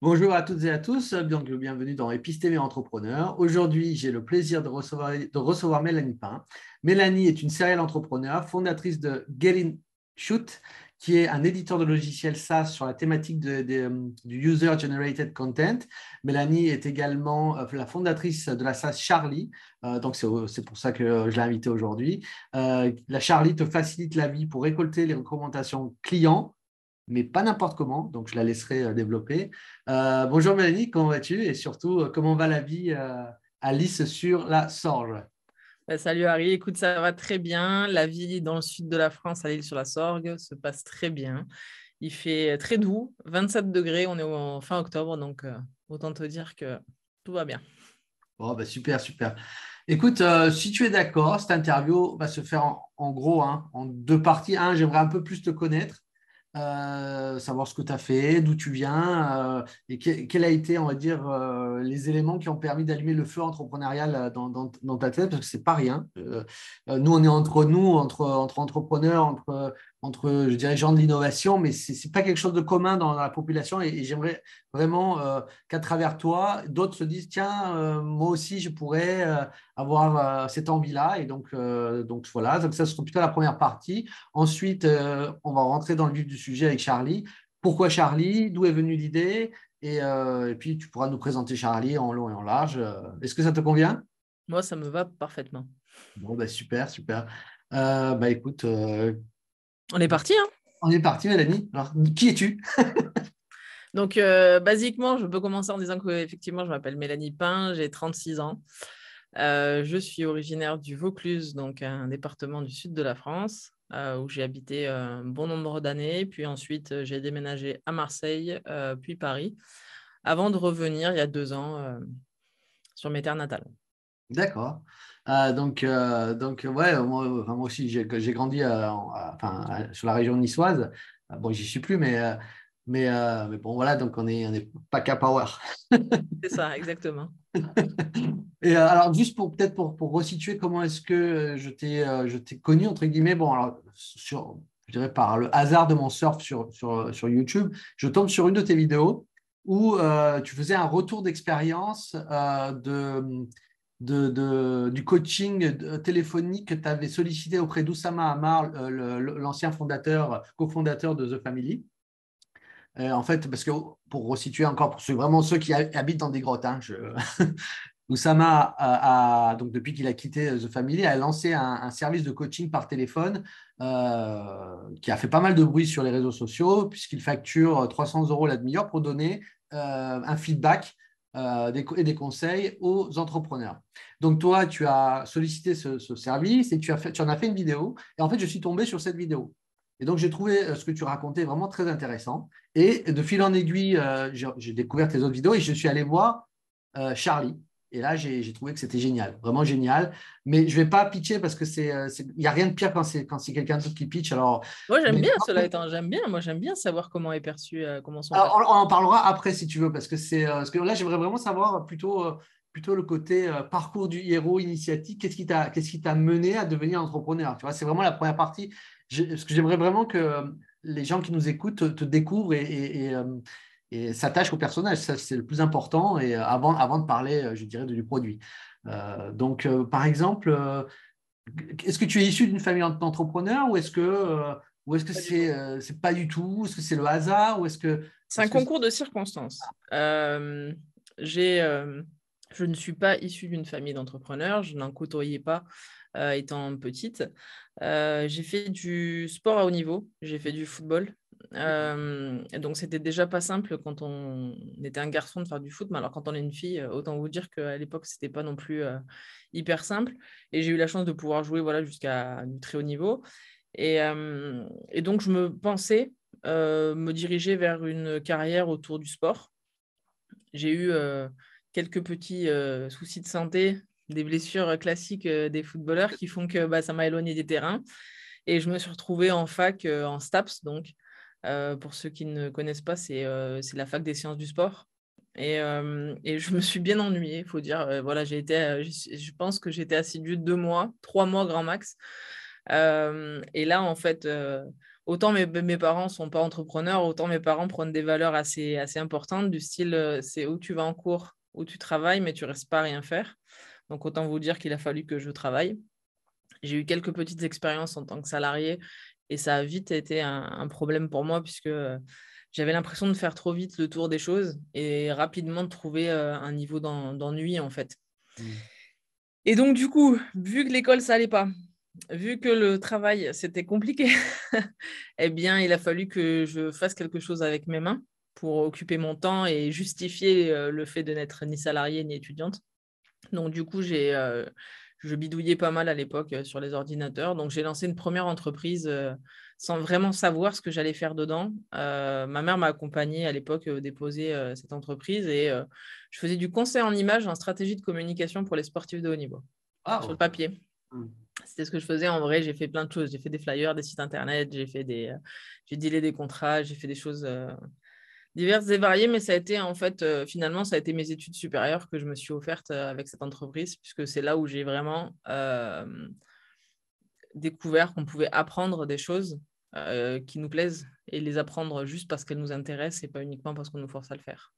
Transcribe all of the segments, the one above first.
Bonjour à toutes et à tous, bienvenue dans Épistémé Entrepreneur. Aujourd'hui, j'ai le plaisir de recevoir, Mélanie Pain. Mélanie est une serial entrepreneur, fondatrice de In Shoot, qui est un éditeur de logiciels SaaS sur la thématique du User Generated Content. Mélanie est également euh, la fondatrice de la SaaS Charlie, euh, donc c'est pour ça que je l'ai invitée aujourd'hui. Euh, la Charlie te facilite la vie pour récolter les recommandations clients mais pas n'importe comment. Donc, je la laisserai euh, développer. Euh, bonjour Mélanie, comment vas-tu Et surtout, euh, comment va la vie à Alice sur la Sorge bah, Salut Harry, écoute, ça va très bien. La vie dans le sud de la France, à l'île sur la Sorgue, se passe très bien. Il fait très doux, 27 degrés, on est en fin octobre, donc autant te dire que tout va bien. Oh, bon, bah, super, super. Écoute, si tu es d'accord, cette interview va se faire en, gros hein, en deux parties. Un, j'aimerais un peu plus te connaître euh, savoir ce que tu as fait, d'où tu viens, euh, et quels ont été, on va dire, euh, les éléments qui ont permis d'allumer le feu entrepreneurial dans, ta tête, parce que ce n'est pas rien. nous, on est entre nous, entre, entre entrepreneurs, entre entre, je gens de l'innovation, mais ce n'est pas quelque chose de commun dans, la population. Et, j'aimerais vraiment euh, qu'à travers toi, d'autres se disent, tiens, euh, moi aussi, je pourrais euh, avoir cette envie-là. Et donc, donc voilà, donc ça sera plutôt la première partie. Ensuite, on va rentrer dans le vif du sujet avec Charlie. Pourquoi Charlie D'où est venue l'idée et, puis, tu pourras nous présenter Charlie en long et en large. Est-ce que ça te convient Moi, ça me va parfaitement. Bon, ben, super, super. bah, écoute, on est parti, hein On est parti, Mélanie. Alors, qui es-tu Donc, euh, basiquement, je peux commencer en disant que, effectivement, je m'appelle Mélanie Pin, j'ai 36 ans. Euh, je suis originaire du Vaucluse, donc un département du sud de la France, euh, où j'ai habité un bon nombre d'années. Puis ensuite, j'ai déménagé à Marseille, puis Paris, avant de revenir il y a deux ans sur mes terres natales. D'accord. Ah, donc, euh, donc, ouais, moi, moi aussi, j'ai grandi euh, sur la région niçoise. Ah, bon, j'y suis plus, mais, euh, mais, bon, voilà, donc on n'est est pas qu'à power. C'est ça, exactement. Et alors, juste pour peut-être pour, pour, resituer, comment est-ce que je t'ai connu, entre guillemets, bon, alors, sur, je dirais par le hasard de mon surf sur, sur, sur YouTube, je tombe sur une de tes vidéos où tu faisais un retour d'expérience de de, du coaching euh, téléphonique que tu avais sollicité auprès d'Oussama Amar, euh, l'ancien fondateur, cofondateur de The Family. Euh, en fait, parce que pour resituer encore, pour ceux, vraiment ceux qui habitent dans des grottes, hein, Oussama, a, donc depuis qu'il a quitté The Family, a lancé un, service de coaching par téléphone qui a fait pas mal de bruit sur les réseaux sociaux, puisqu'il facture 300 euros la demi-heure pour donner un feedback euh, et des conseils aux entrepreneurs. Donc toi, tu as sollicité ce, service et tu, as en as fait une vidéo. Et en fait, je suis tombé sur cette vidéo. Et donc, j'ai trouvé euh, ce que tu racontais vraiment très intéressant. Et de fil en aiguille, euh, j'ai découvert tes autres vidéos et je suis allé voir Charlie, et là, j'ai trouvé que c'était génial, vraiment génial. Mais je ne vais pas pitcher parce que c'est euh, il n'y a rien de pire quand c'est quelqu'un d'autre qui pitch. Alors, moi, j'aime bien cela étant, j'aime bien, moi, j'aime bien savoir comment est perçu, euh, comment sont. on, en parlera après si tu veux, parce que c'est euh, parce que là, j'aimerais vraiment savoir plutôt plutôt le côté parcours du héros initiatique. Qu'est-ce qui t'a qu'est-ce qui t'a mené à devenir entrepreneur Tu vois, c'est vraiment la première partie. que j'aimerais vraiment que les gens qui nous écoutent te, découvrent et, et, et, et s'attache au personnage. Ça, c'est le plus important et euh, avant, avant de parler, euh, je dirais, du produit. Euh, donc, par exemple, est-ce que tu es issu d'une famille d'entrepreneurs ou est-ce que ou est-ce que c'est c'est pas du tout Est-ce que c'est le hasard ou est-ce que c'est un concours de circonstances J'ai je ne suis pas issu d'une famille d'entrepreneurs, je n'en côtoyais pas étant petite. j'ai fait du sport à haut niveau, j'ai fait du football, euh, donc c'était déjà pas simple quand on était un garçon de faire du foot, mais alors quand on est une fille, autant vous dire qu'à l'époque c'était pas non plus hyper simple. Et j'ai eu la chance de pouvoir jouer voilà jusqu'à un très haut niveau. Et, et donc je me pensais me diriger vers une carrière autour du sport. J'ai eu quelques petits soucis de santé, des blessures classiques des footballeurs qui font que bah, ça m'a éloigné des terrains. Et je me suis retrouvée en fac, en STAPS, donc, euh, pour ceux qui ne connaissent pas, euh, c'est la fac des sciences du sport. Et, euh, je me suis bien ennuyée, il faut dire. voilà, été, je, pense que j'étais assidue deux mois, trois mois grand max. et là, en fait, autant mes, parents ne sont pas entrepreneurs, autant mes parents prennent des valeurs assez, assez importantes, du style c'est où tu vas en cours, où tu travailles, mais tu ne restes pas à rien faire. Donc, autant vous dire qu'il a fallu que je travaille. J'ai eu quelques petites expériences en tant que salarié et ça a vite été un, problème pour moi puisque euh, j'avais l'impression de faire trop vite le tour des choses et rapidement de trouver euh, un niveau d'ennui en fait. Mmh. Et donc du coup, vu que l'école ça allait pas, vu que le travail c'était compliqué, eh bien il a fallu que je fasse quelque chose avec mes mains pour occuper mon temps et justifier euh, le fait de n'être ni salarié ni étudiante. Donc du coup, j'ai je bidouillais pas mal à l'époque euh, sur les ordinateurs. Donc, j'ai lancé une première entreprise euh, sans vraiment savoir ce que j'allais faire dedans. Euh, ma mère m'a accompagnée à l'époque déposer cette entreprise et je faisais du conseil en images en stratégie de communication pour les sportifs de haut niveau ah, sur le papier. Hmm. c'était ce que je faisais en vrai j'ai fait plein de choses j'ai fait des flyers des sites internet j'ai fait des j'ai dealé des contrats j'ai fait des choses diverses et variées, mais ça a été en fait, euh, finalement, ça a été mes études supérieures que je me suis offerte euh, avec cette entreprise, puisque c'est là où j'ai vraiment euh, découvert qu'on pouvait apprendre des choses qui nous plaisent et les apprendre juste parce qu'elles nous intéressent et pas uniquement parce qu'on nous force à le faire.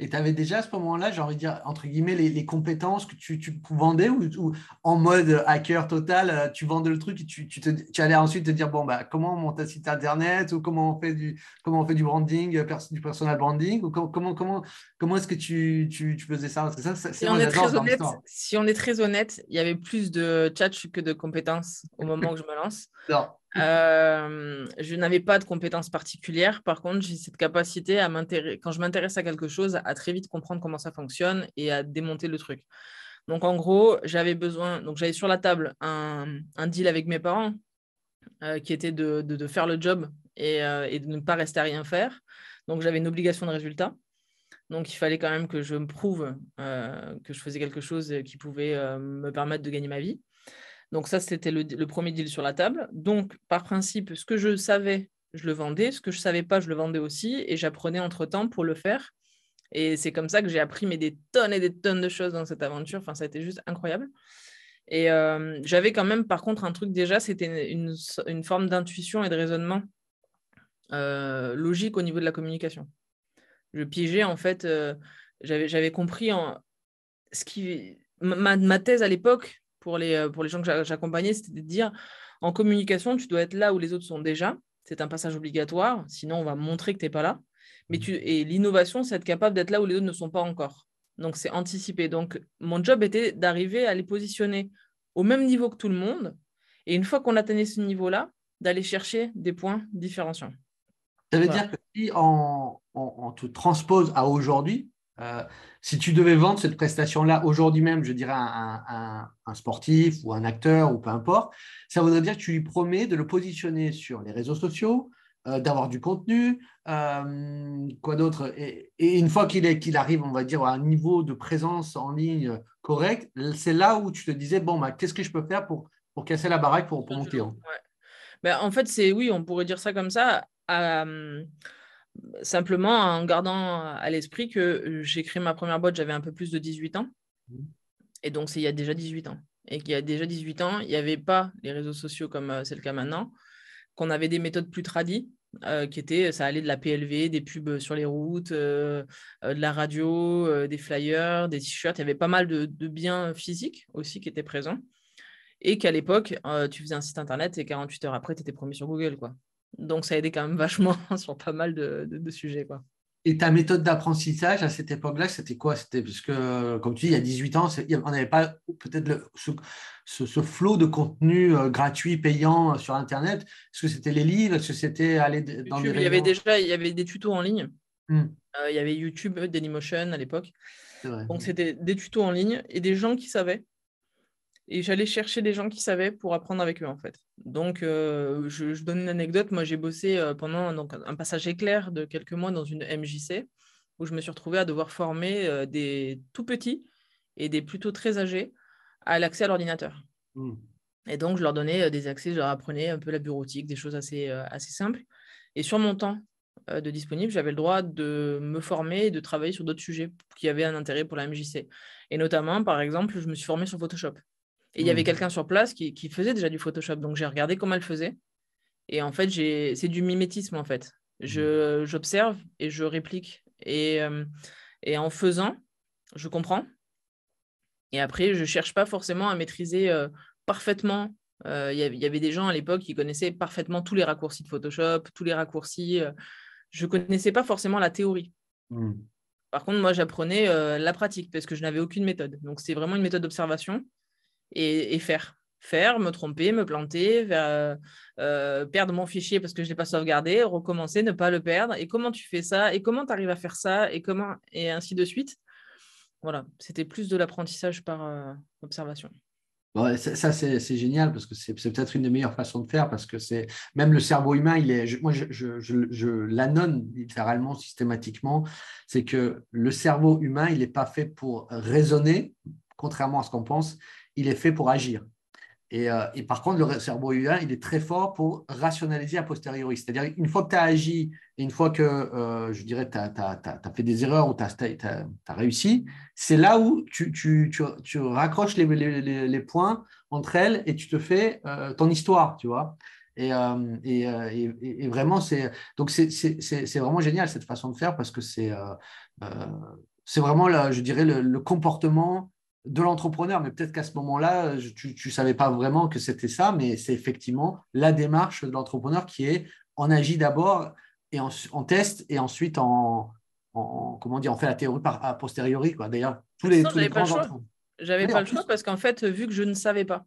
Et tu avais déjà à ce moment-là, j'ai envie de dire, entre guillemets, les, compétences que tu, vendais ou, en mode hacker total, euh, tu vendais le truc et tu, allais ensuite te dire, bon, bah, comment on monte un site internet ou comment on fait du, comment on fait du branding, euh, du personal branding ou comment, comment, comment, est-ce que tu, faisais ça si, on est très honnête, si on est très honnête, il y avait plus de chat que de compétences au moment où je me lance. Non. Euh, je n'avais pas de compétences particulières. Par contre, j'ai cette capacité à m'intéresser, quand je m'intéresse à quelque chose, à très vite comprendre comment ça fonctionne et à démonter le truc. Donc, en gros, j'avais besoin. Donc, j'avais sur la table un, deal avec mes parents euh, qui était de, faire le job euh, et, de ne pas rester à rien faire. Donc, j'avais une obligation de résultat. Donc, il fallait quand même que je me prouve que je faisais quelque chose qui pouvait me permettre de gagner ma vie. Donc ça, c'était le, premier deal sur la table. Donc, par principe, ce que je savais, je le vendais. Ce que je ne savais pas, je le vendais aussi. Et j'apprenais entre-temps pour le faire. Et c'est comme ça que j'ai appris mais, des tonnes et des tonnes de choses dans cette aventure. Enfin, ça a été juste incroyable. Et euh, j'avais quand même, par contre, un truc déjà, c'était une, forme d'intuition et de raisonnement euh, logique au niveau de la communication. Je piégeais, en fait, euh, j'avais compris en, ce qui... ma, thèse à l'époque, pour les, euh, pour les gens que j'accompagnais, c'était de dire en communication, tu dois être là où les autres sont déjà. C'est un passage obligatoire, sinon on va montrer que tu n'es pas là. Mais mmh. tu, et l'innovation, c'est être capable d'être là où les autres ne sont pas encore. Donc c'est anticiper. Donc mon job était d'arriver à les positionner au même niveau que tout le monde. Et une fois qu'on atteignait ce niveau-là, d'aller chercher des points différenciants. Ça veut dire que si on te transpose à aujourd'hui, euh, si tu devais vendre cette prestation-là aujourd'hui même, je dirais à un, sportif ou un acteur ou peu importe, ça voudrait dire que tu lui promets de le positionner sur les réseaux sociaux, euh, d'avoir du contenu, euh, quoi d'autre. Et, une fois qu'il qu'il arrive, on va dire, à un niveau de présence en ligne correct, c'est là où tu te disais, bon, bah, qu'est-ce que je peux faire pour, pour casser la baraque pour, pour monter. ben, En fait, c'est oui, on pourrait dire ça comme ça simplement en gardant à l'esprit que euh, j'ai créé ma première boîte, j'avais un peu plus de 18 ans. Mhm. Et donc, c'est il y a déjà 18 ans. Et qu'il y a déjà 18 ans, il n'y avait pas les réseaux sociaux comme euh, c'est le cas maintenant, qu'on avait des méthodes plus tradies, euh, qui étaient, ça allait de la PLV, des pubs sur les routes, de la radio, des flyers, des t-shirts. Il y avait pas mal de, biens physiques aussi qui étaient présents. Et qu'à l'époque, tu faisais un site internet et 48 heures après, tu étais promis sur Google. quoi. Donc ça a aidé quand même vachement sur pas mal de, sujets. Quoi. Et ta méthode d'apprentissage à cette époque-là, c'était quoi C'était parce que, euh, comme tu dis, il y a 18 ans, on n'avait pas peut-être ce, ce, flot de contenu euh, gratuit, payant euh, sur Internet. Est-ce que c'était les livres Est-ce que c'était aller dans YouTube, Il y avait déjà il y avait des tutos en ligne. Hmm. il y avait YouTube, Dailymotion à l'époque. Donc c'était des tutos en ligne et des gens qui savaient et j'allais chercher des gens qui savaient pour apprendre avec eux en fait. Donc euh, je, donne une anecdote, moi j'ai bossé euh, pendant donc, un passage éclair de quelques mois dans une MJC où je me suis retrouvée à devoir former euh, des tout petits et des plutôt très âgés à l'accès à l'ordinateur. Hmm. Et donc je leur donnais des accès, je leur apprenais un peu la bureautique, des choses assez, assez simples. Et sur mon temps de disponible, j'avais le droit de me former et de travailler sur d'autres sujets qui avaient un intérêt pour la MJC. Et notamment, par exemple, je me suis formée sur Photoshop. Et il y avait hmm. quelqu'un sur place qui, faisait déjà du Photoshop. Donc j'ai regardé comment elle faisait. Et en fait, c'est du mimétisme en fait. Hmm. J'observe et je réplique. Euh, et, en faisant, je comprends. Et après, je ne cherche pas forcément à maîtriser euh, parfaitement. Euh, il y, avait des gens à l'époque qui connaissaient parfaitement tous les raccourcis de Photoshop, tous les raccourcis. je ne connaissais pas forcément la théorie. Hmm. Par contre, moi, j'apprenais la pratique parce que je n'avais aucune méthode. Donc, c'est vraiment une méthode d'observation et, faire. Faire, me tromper, me planter, euh, euh, perdre mon fichier parce que je ne l'ai pas sauvegardé, recommencer, ne pas le perdre. Et comment tu fais ça Et comment tu arrives à faire ça Et comment Et ainsi de suite. Voilà, c'était plus de l'apprentissage par euh, observation. ça, c'est, génial parce que c'est, peut-être une des meilleures façons de faire parce que c'est même le cerveau humain, il est, je, moi je, je, je, l'annonne littéralement systématiquement, c'est que le cerveau humain, il n'est pas fait pour raisonner, contrairement à ce qu'on pense, il est fait pour agir. Et, euh, et, par contre, le cerveau humain, il est très fort pour rationaliser a posteriori. C'est-à-dire, une fois que tu as agi, une fois que, euh, je dirais, tu as, fait des erreurs ou tu as, réussi, c'est là où tu, tu, tu, tu raccroches les, les, les, points entre elles et tu te fais euh, ton histoire, tu vois. Et, et, et, vraiment, c'est vraiment génial cette façon de faire parce que c'est vraiment, là, je dirais, le, le comportement de l'entrepreneur, mais peut-être qu'à ce moment-là, tu ne savais pas vraiment que c'était ça, mais c'est effectivement la démarche de l'entrepreneur qui est on agit d'abord et on, on, teste et ensuite en comment dire, on fait la théorie par, a posteriori. D'ailleurs, tous les, tous les J'avais pas le choix, parce qu'en fait, vu que je ne savais pas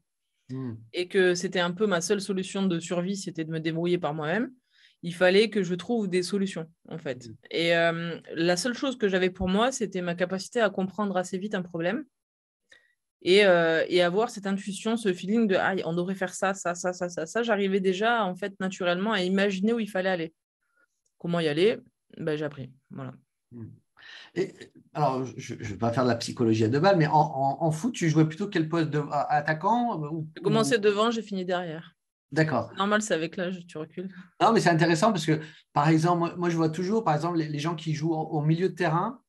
hmm. et que c'était un peu ma seule solution de survie, c'était de me débrouiller par moi-même, il fallait que je trouve des solutions en fait. Hmm. Et euh, la seule chose que j'avais pour moi, c'était ma capacité à comprendre assez vite un problème euh, et, avoir cette intuition, ce feeling de ah, on devrait faire ça, ça, ça, ça, ça, J'arrivais déjà en fait naturellement à imaginer où il fallait aller. Comment y aller ben, J'ai appris. Voilà. Mmh. Et, alors, je ne vais pas faire de la psychologie à deux balles, mais en, foot, tu jouais plutôt quel poste de, attaquant euh, J'ai commencé devant, j'ai fini derrière. D'accord. Normal, c'est avec l'âge, tu recules. Non, mais c'est intéressant parce que, par exemple, moi, je vois toujours, par exemple, les, gens qui jouent au milieu de terrain,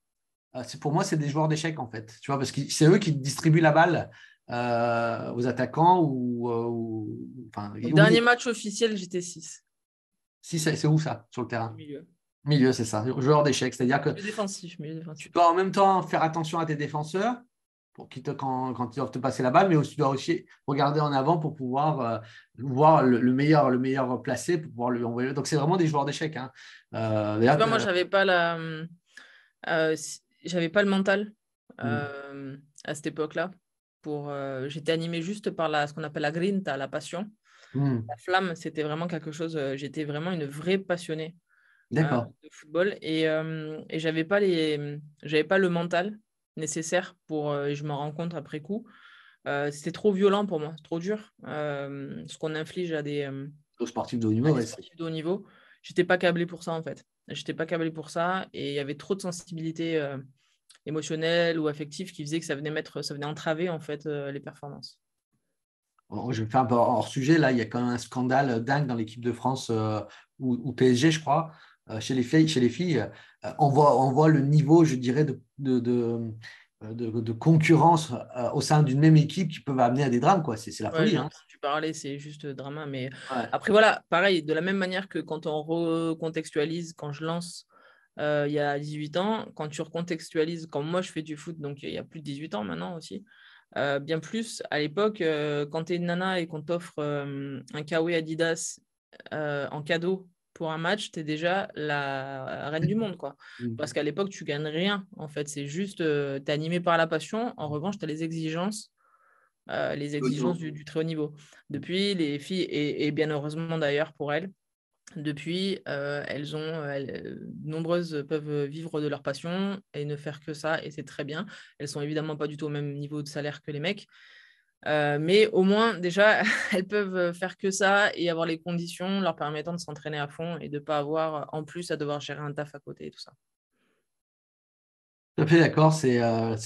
euh, pour moi, c'est des joueurs d'échecs, en fait. Tu vois, parce que c'est eux qui distribuent la balle euh, aux attaquants. Ou, euh, dernier match officiel, j'étais 6. 6, c'est où ça, sur le terrain Milieu. Milieu, c'est ça. Joueur d'échecs. C'est-à-dire que défensif, défensif, tu dois en même temps faire attention à tes défenseurs pour te, quand, ils doivent te passer la balle, mais aussi tu dois aussi regarder en avant pour pouvoir voir le, meilleur, le meilleur placé pour pouvoir lui envoyer. Donc c'est vraiment des joueurs d'échecs. Hein. je moi, j'avais pas la j'avais pas le mental mm. euh, à cette époque-là. Pour, euh, j'étais animée juste par la, ce qu'on appelle la grinta, la passion. Mm. La flamme, c'était vraiment quelque chose. Euh, j'étais vraiment une vraie passionnée de football et, et j'avais pas les, j'avais pas le mental nécessaire pour. et je me rends compte après coup. c'était trop violent pour moi, trop dur. ce qu'on inflige à des aux sportifs de haut niveau. sportifs de haut niveau, j'étais pas câblée pour ça en fait. J'étais pas câblé pour ça et il y avait trop de sensibilité euh, émotionnelle ou affective qui faisait que ça venait mettre, ça venait entraver en fait euh, les performances. je vais faire un peu hors sujet là. Il y a quand même un scandale dingue dans l'équipe de France euh, ou, PSG, je crois, chez les filles. Chez les filles, on voit, on voit le niveau, je dirais, de euh, de, concurrence euh, au sein d'une même équipe qui peuvent amener à des drames. quoi. C'est la folie. Hein. Tu parlais, c'est juste euh, drama. Mais après, voilà, pareil, de la même manière que quand on recontextualise, quand je lance il y a 18 ans, quand tu recontextualises, quand moi je fais du foot, donc il y a plus de 18 ans maintenant aussi, bien plus à l'époque, quand tu es une nana et qu'on t'offre un Kawe Adidas en cadeau pour un match, tu es déjà la reine du monde. quoi. Mm. Parce qu'à l'époque, tu gagnes rien. En fait, c'est juste, euh, animé par la passion. En revanche, tu as les exigences, euh, les exigences du, très haut niveau. Depuis, les filles, et, bien heureusement d'ailleurs pour elles, depuis, euh, elles ont, nombreuses peuvent vivre de leur passion et ne faire que ça, et c'est très bien. Elles sont évidemment pas du tout au même niveau de salaire que les mecs, euh, mais au moins, déjà, elles peuvent euh, faire que ça et avoir les conditions leur permettant de s'entraîner à fond et de ne pas avoir euh, en plus à devoir gérer un taf à côté et tout ça. Tout à fait d'accord, c'est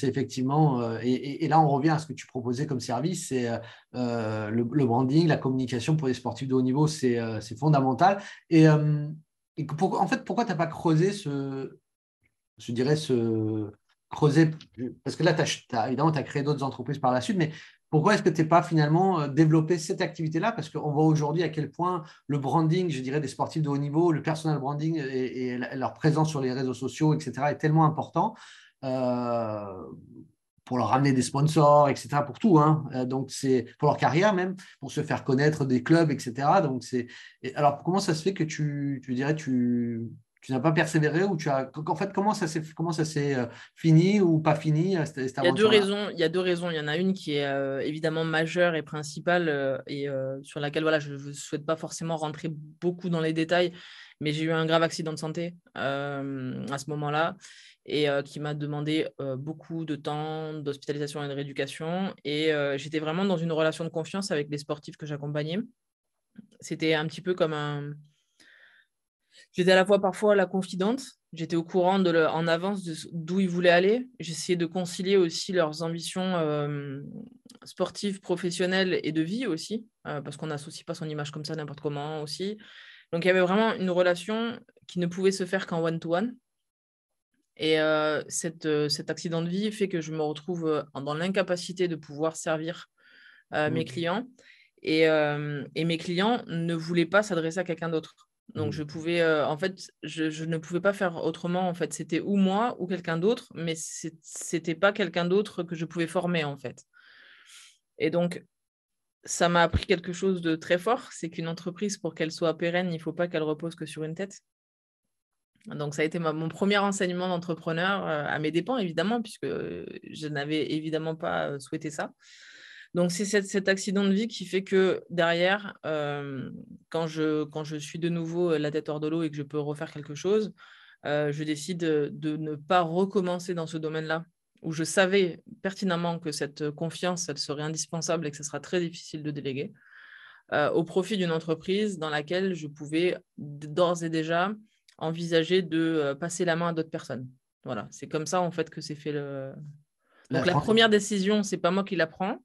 effectivement, et, là on revient à ce que tu proposais comme service, c'est le, branding, la communication pour les sportifs de haut niveau, c'est fondamental. Et, en fait, pourquoi tu n'as pas creusé ce, je dirais, ce, creuser, parce que là, as, évidemment, tu as créé d'autres entreprises par la suite, mais pourquoi est-ce que tu n'es pas finalement euh, développé cette activité-là Parce qu'on voit aujourd'hui à quel point le branding, je dirais, des sportifs de haut niveau, le personal branding et, leur présence sur les réseaux sociaux, etc., est tellement important. Euh, pour leur ramener des sponsors, etc., pour tout, hein. euh, donc c'est pour leur carrière même, pour se faire connaître des clubs, etc. Donc c'est. Alors comment ça se fait que tu, tu dirais tu tu n'as pas persévéré ou tu as en fait comment ça s'est comment ça s'est euh, fini ou pas fini euh, cette il y a deux raisons il y a deux raisons il y en a une qui est euh, évidemment majeure et principale et sur laquelle voilà je ne souhaite pas forcément rentrer beaucoup dans les détails mais j'ai eu un grave accident de santé à ce moment-là et qui m'a demandé beaucoup de temps d'hospitalisation et de rééducation et j'étais vraiment dans une relation de confiance avec les sportifs que j'accompagnais c'était un petit peu comme un J'étais à la fois parfois la confidente, j'étais au courant de en avance d'où ils voulaient aller. J'essayais de concilier aussi leurs ambitions euh, sportives, professionnelles et de vie aussi, euh, parce qu'on n'associe pas son image comme ça n'importe comment aussi. Donc il y avait vraiment une relation qui ne pouvait se faire qu'en one-to-one. Et euh, cette, cet accident de vie fait que je me retrouve dans l'incapacité de pouvoir servir mes mmh. clients. Et, et mes clients ne voulaient pas s'adresser à quelqu'un d'autre. Donc, mmh. je pouvais, euh, en fait, je, ne pouvais pas faire autrement. En fait, c'était ou moi ou quelqu'un d'autre, mais c'était pas quelqu'un d'autre que je pouvais former, en fait. Et donc, ça m'a appris quelque chose de très fort c'est qu'une entreprise, pour qu'elle soit pérenne, il ne faut pas qu'elle repose que sur une tête. Donc, ça a été mon premier enseignement d'entrepreneur, euh, à mes dépens, évidemment, puisque euh, je n'avais évidemment pas souhaité ça. Donc, c'est cet accident de vie qui fait que derrière, euh, quand, je, quand je suis de nouveau euh, la tête hors de l'eau et que je peux refaire quelque chose, euh, je décide de ne pas recommencer dans ce domaine-là, où je savais pertinemment que cette confiance, elle serait indispensable et que ce sera très difficile de déléguer, au profit d'une entreprise dans laquelle je pouvais d'ores et déjà envisager de passer la main à d'autres personnes. Voilà, c'est comme ça en fait que c'est fait le. Donc la, première décision, c'est pas moi qui la prends,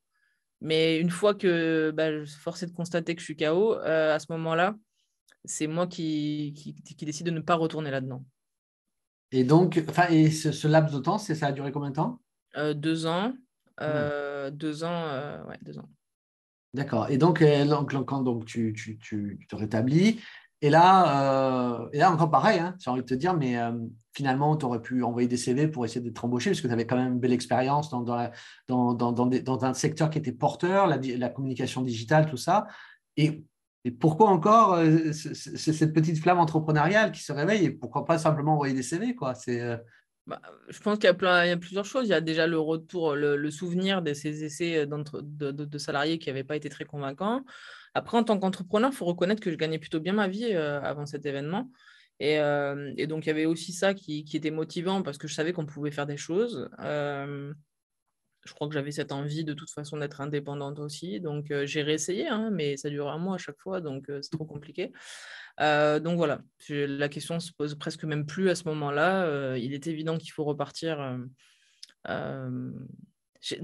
mais une fois que bah, je suis forcé de constater que je suis KO, euh, à ce moment-là, c'est moi qui, décide de ne pas retourner là-dedans. Et donc, et ce, laps de temps, ça a duré combien de temps euh, Deux ans. Euh, deux ans, ouais, deux ans. D'accord. Et donc, donc, quand donc, tu te rétablis, euh, et là, encore pareil, hein, j'ai envie de te dire, mais euh, finalement, tu aurais pu envoyer des CV pour essayer d'être embauché, parce que tu avais quand même une belle expérience dans, dans, un secteur qui était porteur, la, communication digitale, tout ça. Et, pourquoi encore euh, cette petite flamme entrepreneuriale qui se réveille et pourquoi pas simplement envoyer des CV quoi bah, je pense qu'il y, y, a plusieurs choses. Il y a déjà le retour, le, souvenir de ces essais de, de, salariés qui n'avaient pas été très convaincants. Après, en tant qu'entrepreneur, il faut reconnaître que je gagnais plutôt bien ma vie euh, avant cet événement. Euh, et, donc, il y avait aussi ça qui, était motivant parce que je savais qu'on pouvait faire des choses. Euh, je crois que j'avais cette envie de toute façon d'être indépendante aussi. Donc, j'ai réessayé, hein, mais ça dure un mois à chaque fois, donc c'est trop compliqué. donc, voilà, la question se pose presque même plus à ce moment-là. il est évident qu'il faut repartir.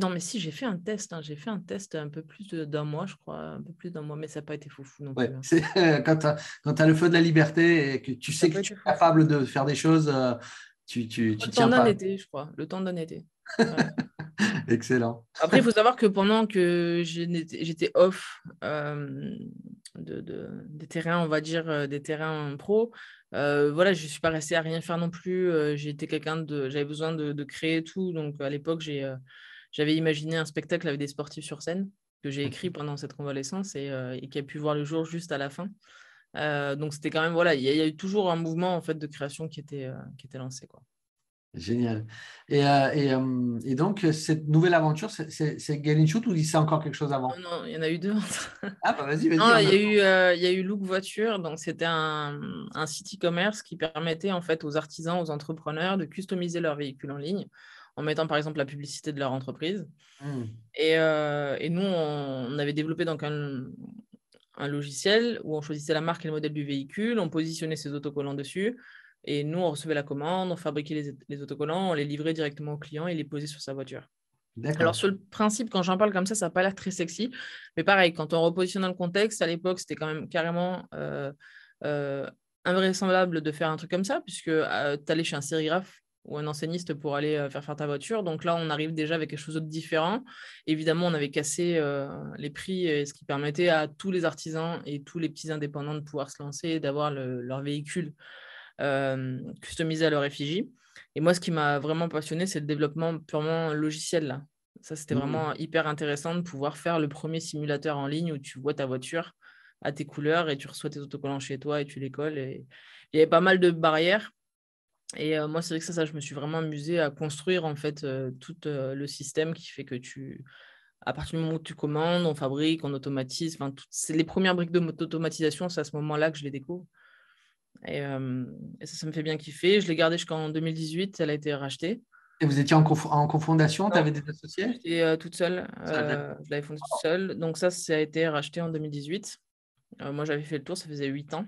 Non, mais si, j'ai fait un test. Hein, j'ai fait un test un peu plus d'un mois, je crois, un peu plus d'un mois, mais ça n'a pas été foufou non plus. Hein. quand tu as, le feu de la liberté et que tu sais que tu es capable de faire des choses, euh, tu, tu, le temps d'un été, je crois. Le temps d'un été. Excellent. Après, il faut savoir que pendant que j'étais off euh, des terrains, on va dire, euh, des terrains pro, voilà, je ne suis pas restée à rien faire non plus. J'étais quelqu'un de. J'avais besoin de, créer tout. Donc, à l'époque, j'ai. J'avais imaginé un spectacle avec des sportifs sur scène que j'ai écrit pendant cette convalescence euh, et, qui a pu voir le jour juste à la fin. Euh, donc c'était quand même voilà, il y, a eu toujours un mouvement en fait de création qui était euh, qui était lancé quoi. Génial. Et, et, donc cette nouvelle aventure, c'est Shoot ou c'est encore quelque chose avant Non, il y en a eu deux. ah bah vas-y, vas-y. Non, il y a eu il Look Voiture, donc c'était un, un site e-commerce qui permettait en fait aux artisans, aux entrepreneurs de customiser leurs véhicules en ligne en mettant par exemple la publicité de leur entreprise. Hmm. Euh, et, nous, on, avait développé donc un, logiciel où on choisissait la marque et le modèle du véhicule, on positionnait ses autocollants dessus, et nous, on recevait la commande, on fabriquait les, autocollants, on les livrait directement au client et les posait sur sa voiture. Alors sur le principe, quand j'en parle comme ça, ça n'a pas l'air très sexy, mais pareil, quand on repositionne dans le contexte, à l'époque, c'était quand même carrément... Euh, euh, invraisemblable de faire un truc comme ça, puisque tu allais chez un sérigraphe ou un enseigniste pour aller euh, faire faire ta voiture. Donc là, on arrive déjà avec quelque chose de différent. Évidemment, on avait cassé euh, les prix, ce qui permettait à tous les artisans et tous les petits indépendants de pouvoir se lancer d'avoir leur véhicule euh, customisé à leur effigie. Et moi, ce qui m'a vraiment passionné, c'est le développement purement logiciel. Là. Ça, c'était mmh. vraiment hyper intéressant de pouvoir faire le premier simulateur en ligne où tu vois ta voiture à tes couleurs et tu reçois tes autocollants chez toi et tu les colles. Et... Il y avait pas mal de barrières et moi, c'est vrai que ça, ça, je me suis vraiment amusée à construire en fait tout le système qui fait que tu, à partir du moment où tu commandes, on fabrique, on automatise. Enfin, c'est les premières briques d'automatisation, c'est à ce moment-là que je les découvre. Et, ça, ça me fait bien kiffer. Je l'ai gardée jusqu'en 2018, elle a été rachetée. Et vous étiez en, co en confondation Tu avais des associés J'étais toute seule. je l'avais fondée toute seule. Donc ça, ça a été racheté en 2018. moi, j'avais fait le tour, ça faisait 8 ans.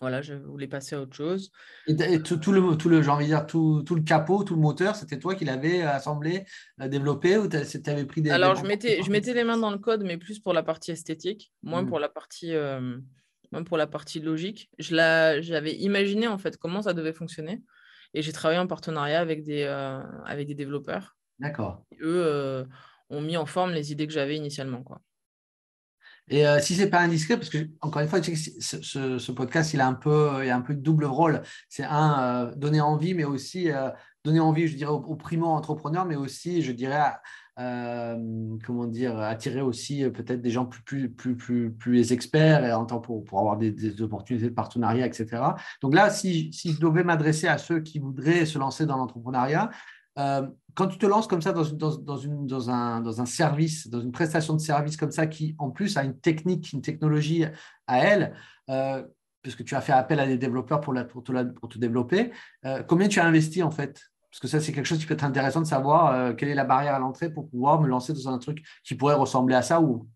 Voilà, je voulais passer à autre chose. Et, tout, le, tout le, j'ai envie dire, tout, tout, le capot, tout le moteur, c'était toi qui l'avais euh, assemblé, euh, développé ou tu pris des. Alors, je, mettais, je mettais les mains dans le code, mais plus pour la partie esthétique, moins, mmh. pour, la partie, euh, pour la partie logique. Je la, j'avais imaginé en fait comment ça devait fonctionner et j'ai travaillé en partenariat avec des, avec des développeurs. D'accord. Eux ont mis en forme les idées que j'avais initialement. Quoi. Et euh, si ce c'est pas indiscret, parce que encore une fois, ce, ce, podcast, il a un peu, euh, il a un peu de double rôle. C'est un euh, donner envie, mais aussi donner envie, je dirais, aux, primo entrepreneurs, mais aussi, je dirais, comment dire, attirer aussi peut-être des gens plus plus plus plus plus experts et en temps pour, avoir des, des, opportunités de partenariat, etc. Donc là, si, si je devais m'adresser à ceux qui voudraient se lancer dans l'entrepreneuriat, quand tu te lances comme ça dans, un, service, dans une prestation de service comme ça, qui en plus a une technique, une technologie à elle, euh, puisque tu as fait appel à des développeurs pour, la, te, développer, euh, combien tu as investi en fait Parce que ça, c'est quelque chose qui peut être intéressant de savoir euh, quelle est la barrière à l'entrée pour pouvoir me lancer dans un truc qui pourrait ressembler à ça ou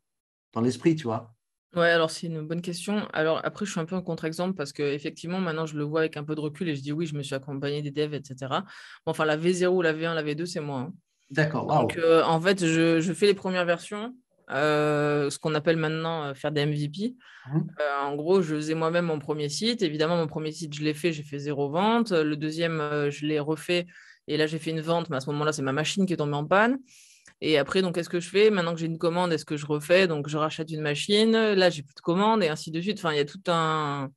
dans l'esprit, tu vois. Oui, alors c'est une bonne question. Alors après, je suis un peu un contre-exemple parce que effectivement, maintenant, je le vois avec un peu de recul et je dis oui, je me suis accompagné des devs, etc. enfin, la V0, la V1, la V2, c'est moi. Hein. D'accord. Donc, euh, en fait, je, fais les premières versions, euh, ce qu'on appelle maintenant euh, faire des MVP. Mmh en gros, je faisais moi-même mon premier site. Évidemment, mon premier site, je l'ai fait, j'ai fait zéro vente. Le deuxième, je l'ai refait et là, j'ai fait une vente, mais à ce moment-là, c'est ma machine qui est tombée en panne. Et après, donc, qu'est-ce que je fais Maintenant que j'ai une commande, est-ce que je refais Donc, je rachète une machine. Là, j'ai plus de commande et ainsi de suite. Enfin, il y a tout un.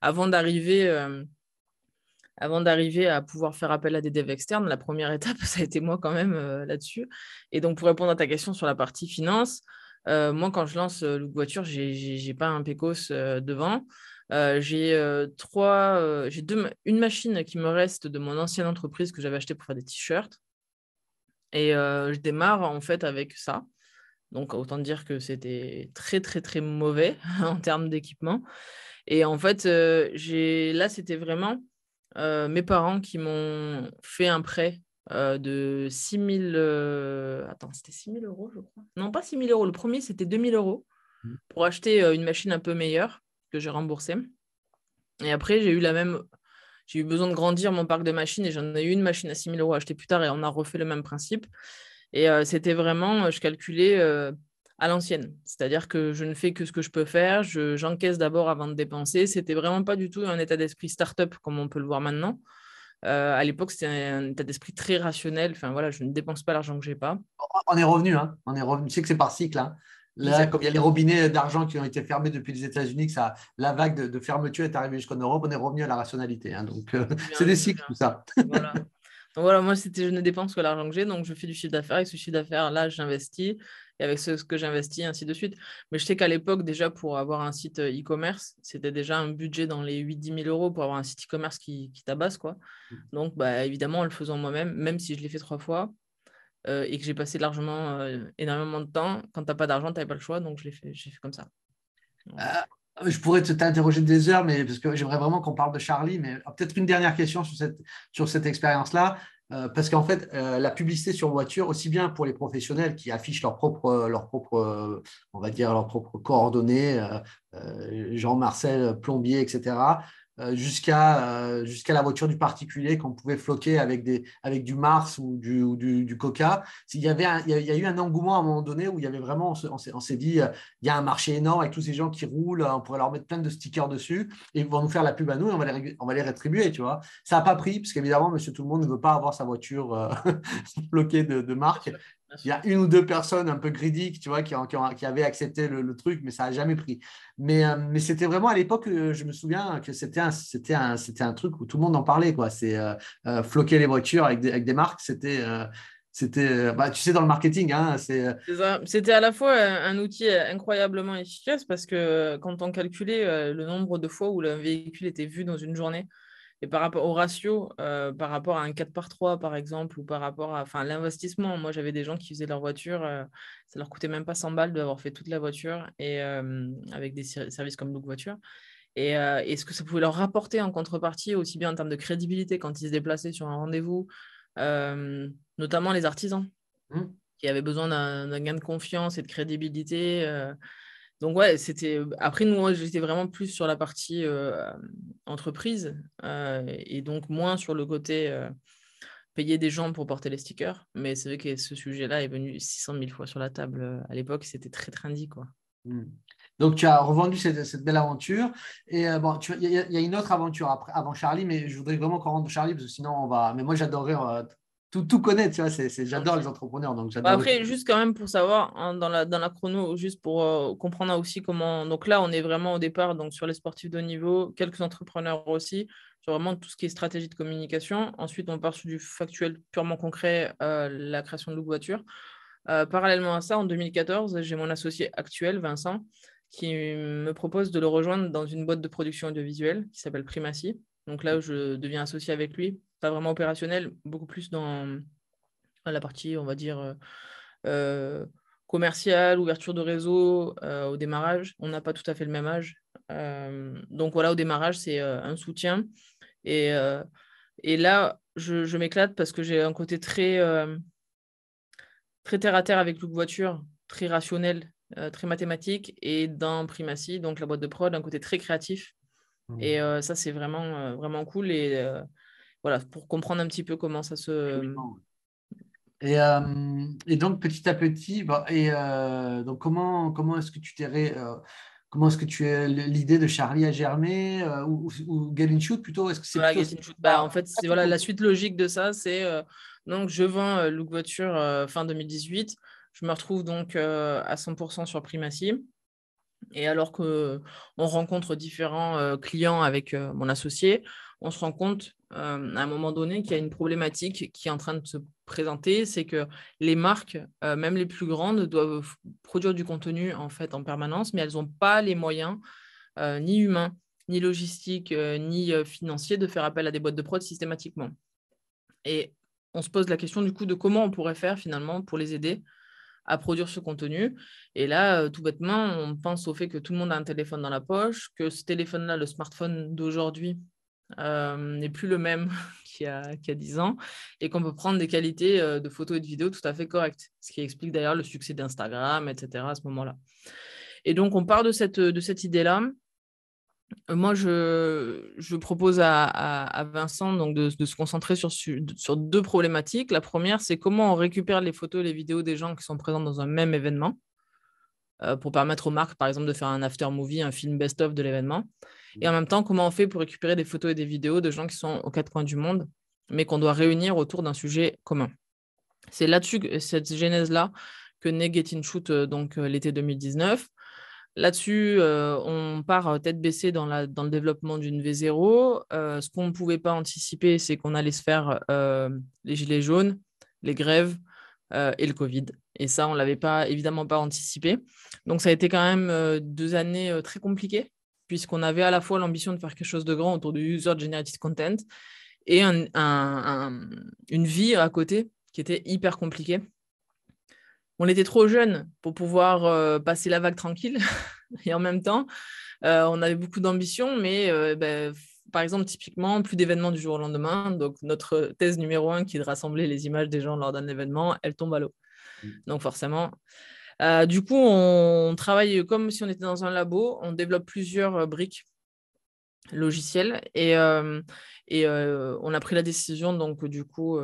Avant d'arriver. Euh, avant d'arriver à pouvoir faire appel à des devs externes, la première étape, ça a été moi quand même euh, là-dessus. Et donc, pour répondre à ta question sur la partie finance, euh, moi, quand je lance le voiture, je n'ai pas un PECOS devant. j'ai trois, j'ai deux, une machine qui me reste de mon ancienne entreprise que j'avais achetée pour faire des t-shirts. Et euh, je démarre en fait avec ça. Donc autant dire que c'était très très très mauvais en termes d'équipement. Et en fait, euh, j'ai là, c'était vraiment euh, mes parents qui m'ont fait un prêt de 6 000... Attends, c'était 6 000 euros, je crois. Non, pas 6 000 euros. Le premier, c'était 2 000 euros mmh. pour acheter une machine un peu meilleure que j'ai remboursée. Et après, j'ai eu la même j'ai eu besoin de grandir mon parc de machines et j'en ai eu une machine à 6000 000 euros achetée plus tard et on a refait le même principe. Et euh, c'était vraiment, euh, je calculais euh, à l'ancienne. C'est-à-dire que je ne fais que ce que je peux faire, j'encaisse d'abord avant de dépenser. C'était vraiment pas du tout un état d'esprit start-up comme on peut le voir maintenant. à l'époque, c'était un état d'esprit très rationnel. Enfin voilà, je ne dépense pas l'argent que j'ai pas. On est revenu, hein. On est revenu. Je sais que c'est par cycle, hein comme il y a les robinets d'argent qui ont été fermés depuis les États-Unis, ça, la vague de, fermeture est arrivée jusqu'en Europe, on est revenu à la rationalité. Hein. donc, euh, c'est des cycles, tout ça. Voilà. voilà, moi, c'était je ne dépense que l'argent que j'ai, donc je fais du chiffre d'affaires. Et ce chiffre d'affaires, là, j'investis. Et avec ce, que j'investis, ainsi de suite. Mais je sais qu'à l'époque, déjà, pour avoir un site euh, e-commerce, c'était déjà un budget dans les 8-10 000 euros pour avoir un site e-commerce qui, tabasse. quoi. Mm. Donc, bah, évidemment, en le faisant moi-même, même si je l'ai fait trois fois, euh, et que j'ai passé largement euh, énormément de temps. Quand tu n'as pas d'argent, tu n'avais pas le choix, donc j'ai fait, fait comme ça. Ah, je pourrais t'interroger des heures, mais parce que j'aimerais vraiment qu'on parle de Charlie, mais euh, peut-être une dernière question sur cette, sur cette expérience-là. parce qu'en fait, la publicité sur voiture, aussi bien pour les professionnels qui affichent leurs propres, leur propre, on va dire leurs propres coordonnées, Jean-Marcel plombier, etc., euh, jusqu'à euh, jusqu'à la voiture du particulier qu'on pouvait floquer avec, des, avec du Mars ou du, du, Coca. Il y, avait a eu un engouement à un moment donné où il y avait vraiment, on s'est dit, euh, il y a un marché énorme avec tous ces gens qui roulent, on pourrait leur mettre plein de stickers dessus et ils vont nous faire la pub à nous et on va les, on va les rétribuer, tu vois. Ça n'a pas pris parce qu'évidemment, monsieur tout le monde ne veut pas avoir sa voiture bloquée de, de marque il y a une ou deux personnes un peu greedy qui, avaient accepté le, truc, mais ça n'a jamais pris. Euh, mais, c'était vraiment à l'époque, euh, je me souviens que c'était un, truc où tout le monde en parlait. Quoi. C'est euh, floquer les voitures avec des, marques, c'était. c'était, bah, tu sais, dans le marketing, hein, C'était à la fois un, outil incroyablement efficace parce que quand on calculait le nombre de fois où le véhicule était vu dans une journée, et par rapport au ratio, euh, par rapport à un 4 par 3, par exemple, ou par rapport à l'investissement, moi j'avais des gens qui faisaient leur voiture, euh, ça leur coûtait même pas 100 balles d'avoir fait toute la voiture, et euh, avec des services comme Look Voiture. Et, est ce que ça pouvait leur rapporter en contrepartie, aussi bien en termes de crédibilité quand ils se déplaçaient sur un rendez-vous, notamment les artisans, mmh. qui avaient besoin d'un gain de confiance et de crédibilité donc ouais, c'était. Euh, après, nous, j'étais vraiment plus sur la partie euh, entreprise euh, et donc moins sur le côté payer des gens pour porter les stickers. Mais c'est vrai que ce sujet-là est venu 600 000 fois sur la table. À l'époque, c'était très trendy, quoi. Hmm. Donc, tu as revendu cette, belle aventure. Et bon, il y, a une autre aventure après, avant Charlie, mais je voudrais vraiment qu'on rentre Charlie, parce que sinon, on va. Mais moi, j'adorais tout, tout connaître. j'adore les entrepreneurs. Donc bah, Après, juste quand même pour savoir, hein, dans, la, dans la chrono, juste pour euh, comprendre aussi comment. Donc là, on est vraiment au départ donc, sur les sportifs de haut niveau, quelques entrepreneurs aussi, sur vraiment tout ce qui est stratégie de communication. Ensuite, on part sur du factuel purement concret, euh, la création de Look Voiture. Euh, parallèlement à ça, en 2014, j'ai mon associé actuel, Vincent, qui me propose de le rejoindre dans une boîte de production audiovisuelle qui s'appelle Primacy. Donc là, je deviens associé avec lui pas vraiment opérationnel, beaucoup plus dans la partie, on va dire, euh, euh, commerciale, ouverture de réseau euh, au démarrage. On n'a pas tout à fait le même âge. donc voilà, au démarrage, c'est un soutien. Et, là, je, m'éclate parce que j'ai un côté très, très terre à terre avec Look Voiture, très rationnel, très mathématique. Et dans Primacy, donc la boîte de prod, un côté très créatif. Mmh. Et ça, c'est vraiment, vraiment cool. Et voilà, pour comprendre un petit peu comment ça se. Et, euh, et donc petit à petit, bah, et euh, donc comment comment est-ce que tu t'es euh, comment est-ce que tu es l'idée de Charlie a germé ou, ou, Get Shoot plutôt Est-ce que c'est bah, en fait c'est voilà la suite logique de ça c'est donc je vends euh, Look Voiture fin 2018 je me retrouve donc à 100% sur Primacy et alors que on rencontre différents clients avec mon associé on se rend compte euh, à un moment donné qu'il y a une problématique qui est en train de se présenter, c'est que les marques, euh, même les plus grandes, doivent produire du contenu en fait en permanence, mais elles n'ont pas les moyens euh, ni humains, ni logistiques, ni financiers de faire appel à des boîtes de prod systématiquement. Et on se pose la question du coup de comment on pourrait faire finalement pour les aider à produire ce contenu. Et là, tout bêtement, on pense au fait que tout le monde a un téléphone dans la poche, que ce téléphone-là, le smartphone d'aujourd'hui, euh, n'est plus le même qu'il y, a, 10 ans et qu'on peut prendre des qualités euh, de photos et de vidéos tout à fait correctes, ce qui explique d'ailleurs le succès d'Instagram, etc. à ce moment-là. Et donc, on part de cette, idée-là. Moi, je, propose à, Vincent de, se concentrer sur, deux problématiques. La première, c'est comment on récupère les photos et les vidéos des gens qui sont présents dans un même événement euh, pour permettre aux marques, par exemple, de faire un after movie, un film best-of de l'événement. Et en même temps, comment on fait pour récupérer des photos et des vidéos de gens qui sont aux quatre coins du monde, mais qu'on doit réunir autour d'un sujet commun. C'est là-dessus, cette genèse-là, que naît Get In Shoot euh, donc, euh, l'été 2019. Là-dessus, euh, on part tête baissée dans, le développement d'une V0. ce qu'on ne pouvait pas anticiper, c'est qu'on allait se faire les gilets jaunes, les grèves et le Covid. Et ça, on ne l'avait pas, évidemment pas anticipé. Donc, ça a été quand même deux années très compliquées puisqu'on avait à la fois l'ambition de faire quelque chose de grand autour du user-generated content et une vie à côté qui était hyper compliquée. On était trop jeunes pour pouvoir euh, passer la vague tranquille et en même temps, euh, on avait beaucoup d'ambition, mais euh, ben, par exemple, typiquement, plus d'événements du jour au lendemain. Donc, notre thèse numéro un qui est de rassembler les images des gens lors d'un événement, elle tombe à l'eau. Mm. Donc, forcément, euh, du coup, on travaille comme si on était dans un labo, on développe plusieurs euh, briques logicielles et, euh, on a pris la décision, donc du coup,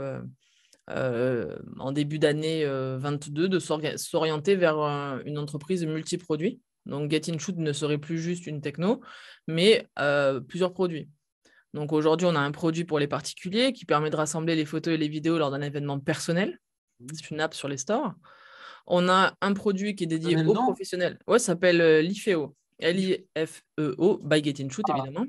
en début d'année 22, de s'orienter vers une entreprise multiproduit. Donc, Get In Shoot ne serait plus juste une techno, mais plusieurs produits. Donc, aujourd'hui, on a un produit pour les particuliers qui permet de rassembler les photos et les vidéos lors d'un événement personnel. Mmh. C'est une app sur les stores. On a un produit qui est dédié aux professionnels. Ouais, ça s'appelle euh, l'IFEO. L-I-F-E-O, by Get In Shoot, évidemment.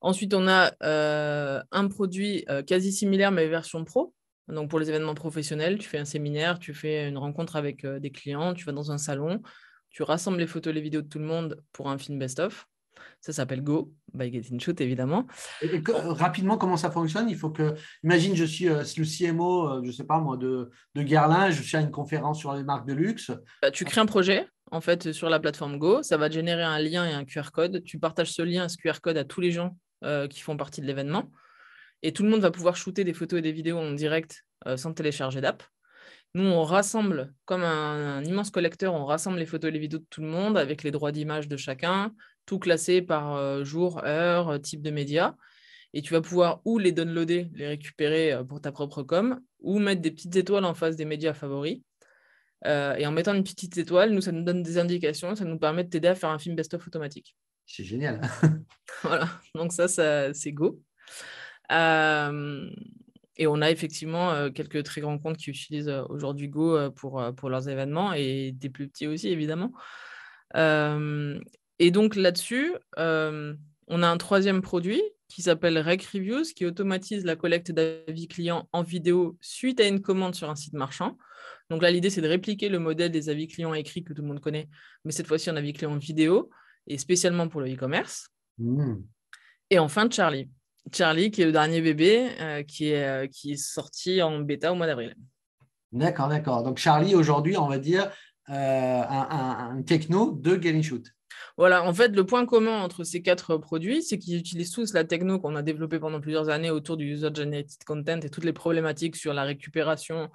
Ensuite, on a euh, un produit euh, quasi similaire, mais version pro. Donc, pour les événements professionnels, tu fais un séminaire, tu fais une rencontre avec des clients, tu vas dans un salon, tu rassembles les photos et les vidéos de tout le monde pour un film best-of. Ça s'appelle Go, by Getting Shoot, évidemment. Et, euh, rapidement, comment ça fonctionne Il faut que, imagine, je suis euh, le CMO, euh, je sais pas moi, de, de Guerlain, je suis à une conférence sur les marques de luxe. Bah, tu crées un projet, en fait, sur la plateforme Go. Ça va générer un lien et un QR code. Tu partages ce lien, ce QR code à tous les gens qui font partie de l'événement. Et tout le monde va pouvoir shooter des photos et des vidéos en direct sans télécharger d'app. Nous, on rassemble, comme un, un, immense collecteur, on rassemble les photos et les vidéos de tout le monde avec les droits d'image de chacun, tout classé par euh, jour, heure, euh, type de média. Et tu vas pouvoir ou les downloader, les récupérer euh, pour ta propre com, ou mettre des petites étoiles en face des médias favoris. et en mettant une petite étoile, nous, ça nous donne des indications, ça nous permet de t'aider à faire un film best-of automatique. C'est génial. voilà, donc ça, c'est go. et on a effectivement quelques très grands comptes qui utilisent aujourd'hui Go pour, pour leurs événements et des plus petits aussi, évidemment. Euh, et donc là-dessus, euh, on a un troisième produit qui s'appelle Rec Reviews, qui automatise la collecte d'avis clients en vidéo suite à une commande sur un site marchand. Donc là, l'idée, c'est de répliquer le modèle des avis clients écrits que tout le monde connaît, mais cette fois-ci en avis clients vidéo, et spécialement pour le e-commerce. Hmm. Et enfin, Charlie. Charlie, qui est le dernier bébé, euh, qui, est, euh, qui est sorti en bêta au mois d'avril. D'accord, d'accord. Donc Charlie, aujourd'hui, on va dire un, techno de Getting Shoot. Voilà, en fait, le point commun entre ces quatre produits, c'est qu'ils utilisent tous la techno qu'on a développée pendant plusieurs années autour du user-generated content et toutes les problématiques sur la récupération,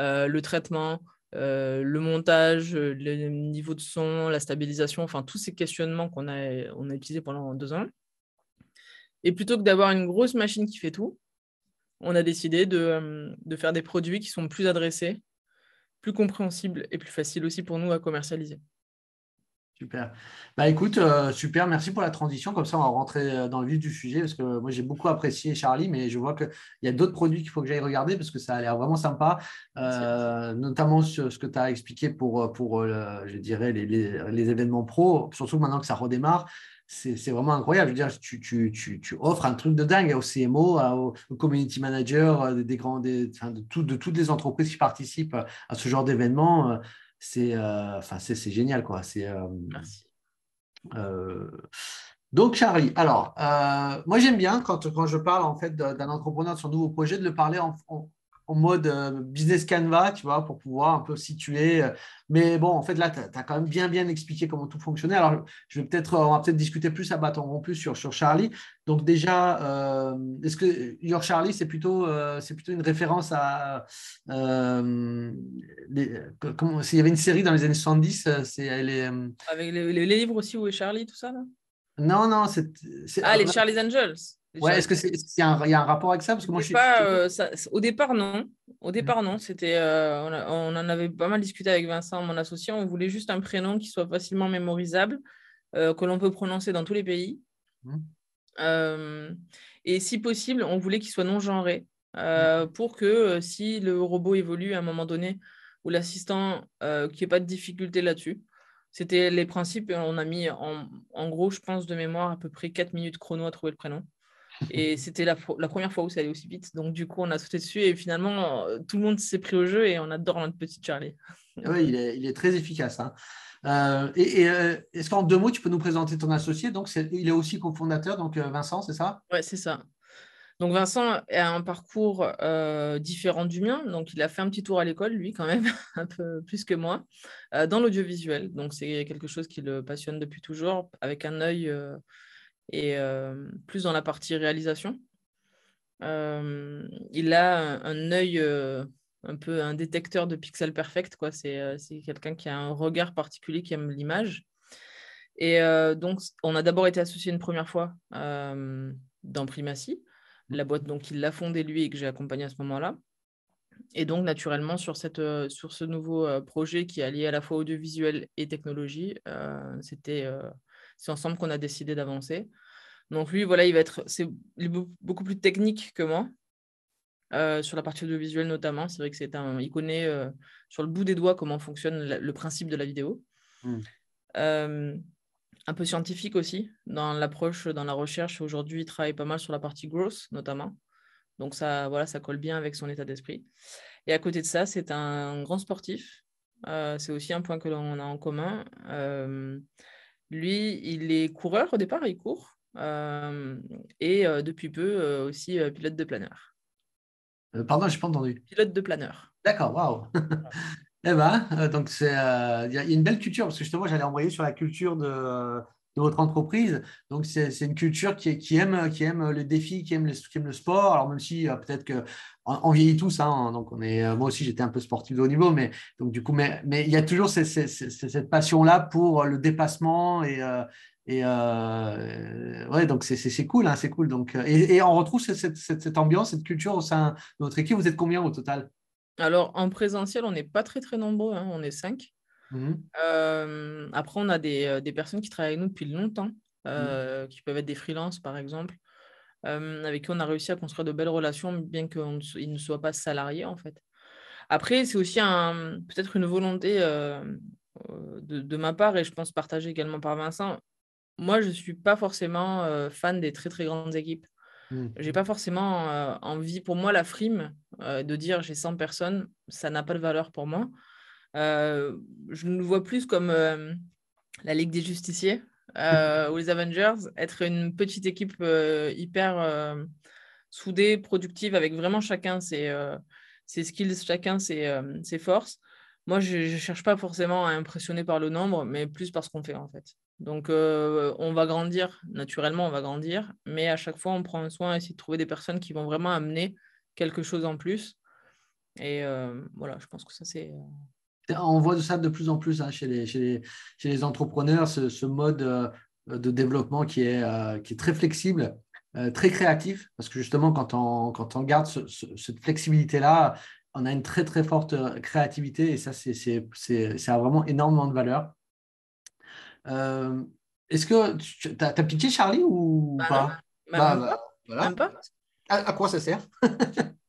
euh, le traitement, euh, le montage, euh, le niveau de son, la stabilisation, enfin tous ces questionnements qu'on a, on a utilisés pendant deux ans. Et plutôt que d'avoir une grosse machine qui fait tout, on a décidé de, de faire des produits qui sont plus adressés, plus compréhensibles et plus faciles aussi pour nous à commercialiser. Super. Bah écoute, euh, super, merci pour la transition. Comme ça, on va rentrer euh, dans le vif du sujet parce que moi, j'ai beaucoup apprécié Charlie, mais je vois qu'il y a d'autres produits qu'il faut que j'aille regarder parce que ça a l'air vraiment sympa, euh, notamment ce, ce que tu as expliqué pour, pour je dirais, les, événements pro, surtout maintenant que ça redémarre. C'est vraiment incroyable. Je veux dire, tu, tu, tu, offres un truc de dingue au CMO, au community manager, des, grands, de, de toutes les entreprises qui participent à ce genre d'événement. Euh, c'est c'est génial quoi. C'est euh, merci. Euh, donc Charlie, alors moi j'aime bien quand, quand je parle en fait d'un entrepreneur de son nouveau projet de le parler en, en, en mode euh, business canva, tu vois, pour pouvoir un peu situer. Euh, mais bon, en fait, là, tu as, quand même bien, bien expliqué comment tout fonctionnait. Alors, je vais peut-être, euh, on va peut-être discuter plus à bâton rompu sur, sur Charlie. Donc, déjà, est-ce que Your Charlie, c'est plutôt, plutôt une référence à. Euh, S'il y avait une série dans les années 70, c'est. Avec les, livres aussi, où est Charlie, tout ça, là Non, non, c'est. Ah, ah, les Charlie's Angels est-ce que c'est y a un rapport avec ça parce que je euh, au départ non. Au mmh. départ non, c'était euh, on, en avait pas mal discuté avec Vincent, mon associé. On voulait juste un prénom qui soit facilement mémorisable, euh, que l'on peut prononcer dans tous les pays. Mmh. et si possible, on voulait qu'il soit non genré mmh. pour que si le robot évolue à un moment donné ou l'assistant, qu'il n'y ait pas de difficulté là-dessus. C'était les principes. On a mis en, gros, je pense de mémoire, à peu près 4 minutes chrono à trouver le prénom. Et c'était la, la, première fois où ça allait aussi vite. Donc, du coup, on a sauté dessus et finalement, euh, tout le monde s'est pris au jeu et on adore notre petit Charlie. Ah oui, il est, très efficace. Hein. Euh, et, euh, est-ce qu'en deux mots, tu peux nous présenter ton associé donc, Il est aussi cofondateur, donc Vincent, c'est ça Oui, c'est ça. Donc Vincent a un parcours différent du mien. Donc il a fait un petit tour à l'école, lui, quand même, un peu plus que moi, dans l'audiovisuel. Donc c'est quelque chose qui le passionne depuis toujours, avec un œil et euh, plus dans la partie réalisation. Euh, il a un, œil, euh, un peu un détecteur de pixels perfect. Quoi. C'est, quelqu'un qui a un regard particulier, qui aime l'image. Et donc, on a d'abord été associé une première fois dans Primacy, la boîte donc, qu'il a fondée lui et que j'ai accompagné à ce moment-là. Et donc, naturellement, sur, cette, sur ce nouveau projet qui est lié à la fois audiovisuel et technologie, c'était c'est ensemble qu'on a décidé d'avancer. Donc lui, voilà, il va être, c'est beaucoup plus technique que moi. Euh, sur la partie audiovisuelle notamment, c'est vrai que c'est un, il connaît euh, sur le bout des doigts comment fonctionne le principe de la vidéo. Hmm. Euh, un peu scientifique aussi dans l'approche, dans la recherche. Aujourd'hui, il travaille pas mal sur la partie growth notamment. Donc ça, voilà, ça colle bien avec son état d'esprit. Et à côté de ça, c'est un grand sportif. c'est aussi un point que l'on a en commun. Lui, il est coureur au départ, il court, euh, et euh, depuis peu euh, aussi pilote de planeur. pardon, je n'ai pas entendu. Pilote de planeur. D'accord, waouh. eh bien, donc c'est, il y, a une belle culture parce que justement, j'allais envoyer sur la culture de de votre entreprise. Donc, c'est une culture qui, qui, aime, qui aime le défi, qui aime, les, le sport. Alors, même si euh, peut-être que on, vieillit tous, hein, donc on est, euh, moi aussi, j'étais un peu sportif de haut niveau, mais donc du coup, mais, mais il y a toujours cette passion-là pour euh, le dépassement et. ouais, donc c'est cool, hein, c'est cool. Donc, et, et on retrouve cette, cette, cette, ambiance, cette culture au sein de votre équipe. Vous êtes combien au total Alors, en présentiel, on n'est pas très très nombreux, hein, on est cinq. Mhm. Euh, après, on a euh, des, personnes qui travaillent avec nous depuis longtemps, euh, mhm. qui peuvent être des freelances, par exemple, avec qui on a réussi à construire de belles relations, bien qu'ils ne soient pas salariés, en fait. Après, c'est aussi peut-être une volonté de, ma part, et je pense partagée également par Vincent. Moi, je ne suis pas forcément fan des très, très grandes équipes. Mhm. J'ai pas forcément envie, pour moi, la frime de dire j'ai 100 personnes, ça n'a pas de valeur pour moi. Euh, je le vois plus comme euh, la Ligue des Justiciers euh, ou les Avengers, être une petite équipe hyper soudée, productive, avec vraiment chacun ses, ses skills, chacun ses, ses forces. Moi, je ne cherche pas forcément à impressionner par le nombre, mais plus par ce qu'on fait en fait. Donc, on va grandir, naturellement, on va grandir, mais à chaque fois, on prend soin d'essayer de trouver des personnes qui vont vraiment amener quelque chose en plus. Et voilà, je pense que ça, c'est on voit ça de plus en plus hein, chez, les, entrepreneurs, ce, mode euh, de développement qui est, euh, très flexible, euh, très créatif, parce que justement, quand on, garde cette flexibilité-là, on a une très très forte créativité et ça, c'est, ça a vraiment énormément de valeur. Est-ce que tu as, piqué Charlie ou bah, pas, bah, bah, à quoi ça sert